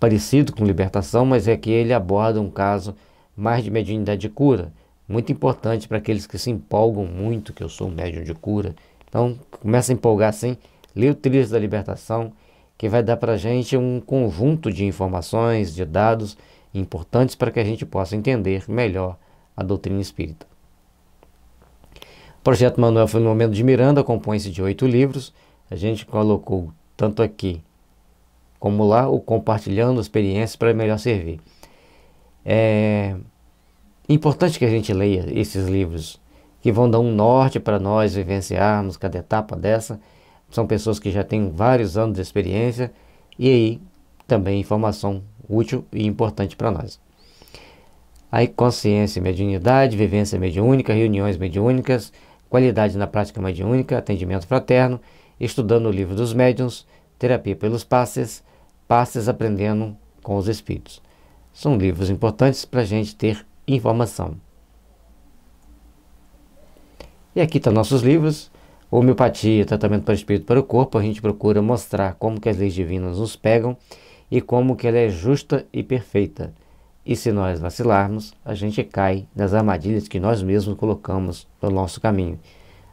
parecido com Libertação, mas é que ele aborda um caso mais de mediunidade de cura muito importante para aqueles que se empolgam muito, que eu sou um médium de cura. Então, começa a empolgar assim, lê o Trilhos da Libertação, que vai dar para a gente um conjunto de informações, de dados importantes para que a gente possa entender melhor a doutrina espírita. O projeto Manuel foi no momento de Miranda, compõe-se de oito livros. A gente colocou tanto aqui como lá, o compartilhando experiências para melhor servir. É, importante que a gente leia esses livros, que vão dar um norte para nós vivenciarmos cada etapa dessa. São pessoas que já têm vários anos de experiência e aí também informação útil e importante para nós. Aí consciência e mediunidade, vivência mediúnica, reuniões mediúnicas, qualidade na prática mediúnica, atendimento fraterno, estudando o livro dos médiuns, terapia pelos passes, passes aprendendo com os espíritos. São livros importantes para a gente ter informação. E aqui estão nossos livros. Homeopatia, tratamento para o espírito para o corpo. A gente procura mostrar como que as leis divinas nos pegam e como que ela é justa e perfeita. E se nós vacilarmos, a gente cai nas armadilhas que nós mesmos colocamos no nosso caminho.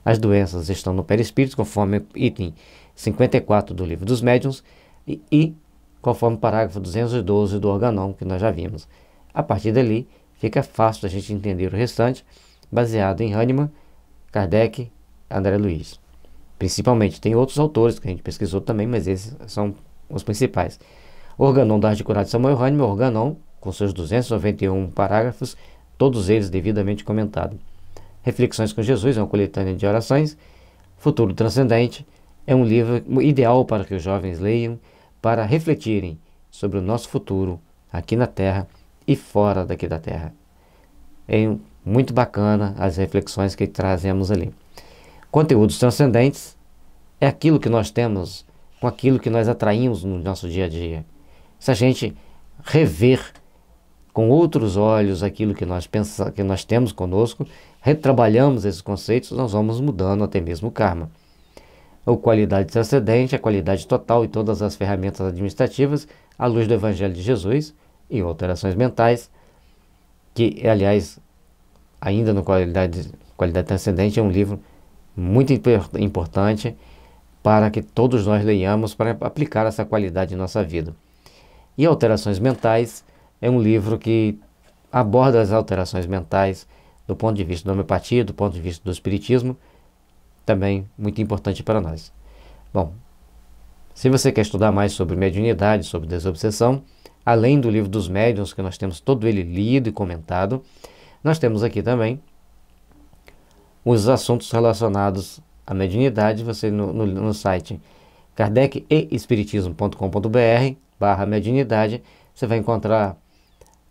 As doenças estão no perispírito, conforme item 54 do livro dos médiuns e, e conforme parágrafo 212 do organon que nós já vimos. A partir dali, fica fácil da gente entender o restante, baseado em Hahnemann, Kardec, André Luiz. Principalmente, tem outros autores que a gente pesquisou também, mas esses são os principais. Organon da Articulada de Samuel Hahnemann, Organon, com seus 291 parágrafos, todos eles devidamente comentados. Reflexões com Jesus é uma coletânea de orações. Futuro Transcendente é um livro ideal para que os jovens leiam, para refletirem sobre o nosso futuro aqui na Terra e fora daqui da Terra. É muito bacana as reflexões que trazemos ali. Conteúdos transcendentes é aquilo que nós temos com aquilo que nós atraímos no nosso dia a dia. Se a gente rever com outros olhos aquilo que nós pensa, que nós temos conosco, retrabalhamos esses conceitos, nós vamos mudando até mesmo o karma. A qualidade transcendente, a qualidade total e todas as ferramentas administrativas à luz do Evangelho de Jesus, e alterações mentais, que, aliás, ainda no Qualidade, Qualidade Transcendente, é um livro muito importante para que todos nós leiamos para aplicar essa qualidade em nossa vida. E Alterações Mentais é um livro que aborda as alterações mentais do ponto de vista da homeopatia, do ponto de vista do espiritismo, também muito importante para nós. Bom, se você quer estudar mais sobre mediunidade, sobre desobsessão, além do livro dos médiuns, que nós temos todo ele lido e comentado, nós temos aqui também os assuntos relacionados à mediunidade, você no, no, no site kardecespiritismo.com.br barra mediunidade, você vai encontrar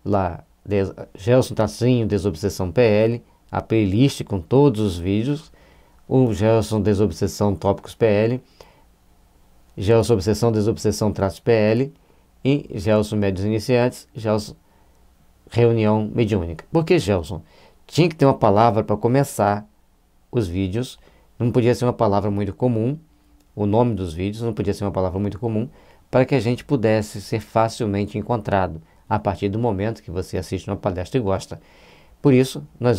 lá des, Gelson Tassinho Desobsessão PL, a playlist com todos os vídeos, o Gelson Desobsessão Tópicos PL, Gelson obsessão, desobsessão, traço PL e Gelson médios iniciantes, Gelson reunião mediúnica. Por que Gelson? Tinha que ter uma palavra para começar os vídeos, não podia ser uma palavra muito comum, o nome dos vídeos não podia ser uma palavra muito comum, para que a gente pudesse ser facilmente encontrado a partir do momento que você assiste uma palestra e gosta. Por isso, nós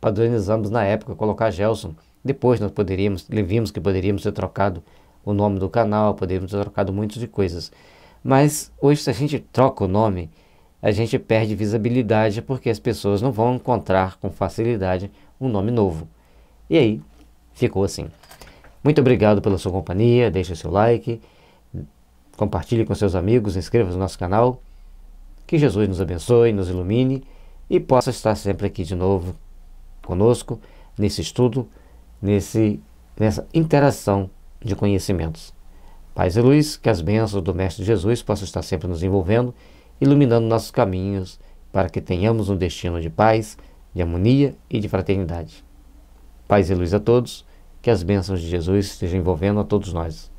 padronizamos na época colocar Gelson. Depois nós poderíamos, vimos que poderíamos ser trocado o nome do canal, poderíamos ter trocado muito de coisas. Mas hoje, se a gente troca o nome, a gente perde visibilidade porque as pessoas não vão encontrar com facilidade um nome novo. E aí, ficou assim. Muito obrigado pela sua companhia, deixe seu like, compartilhe com seus amigos, inscreva-se no nosso canal. Que Jesus nos abençoe, nos ilumine e possa estar sempre aqui de novo conosco nesse estudo, nesse, nessa interação de conhecimentos. Paz e luz, que as bênçãos do Mestre Jesus possam estar sempre nos envolvendo, iluminando nossos caminhos para que tenhamos um destino de paz, de harmonia e de fraternidade. Paz e luz a todos, que as bênçãos de Jesus estejam envolvendo a todos nós.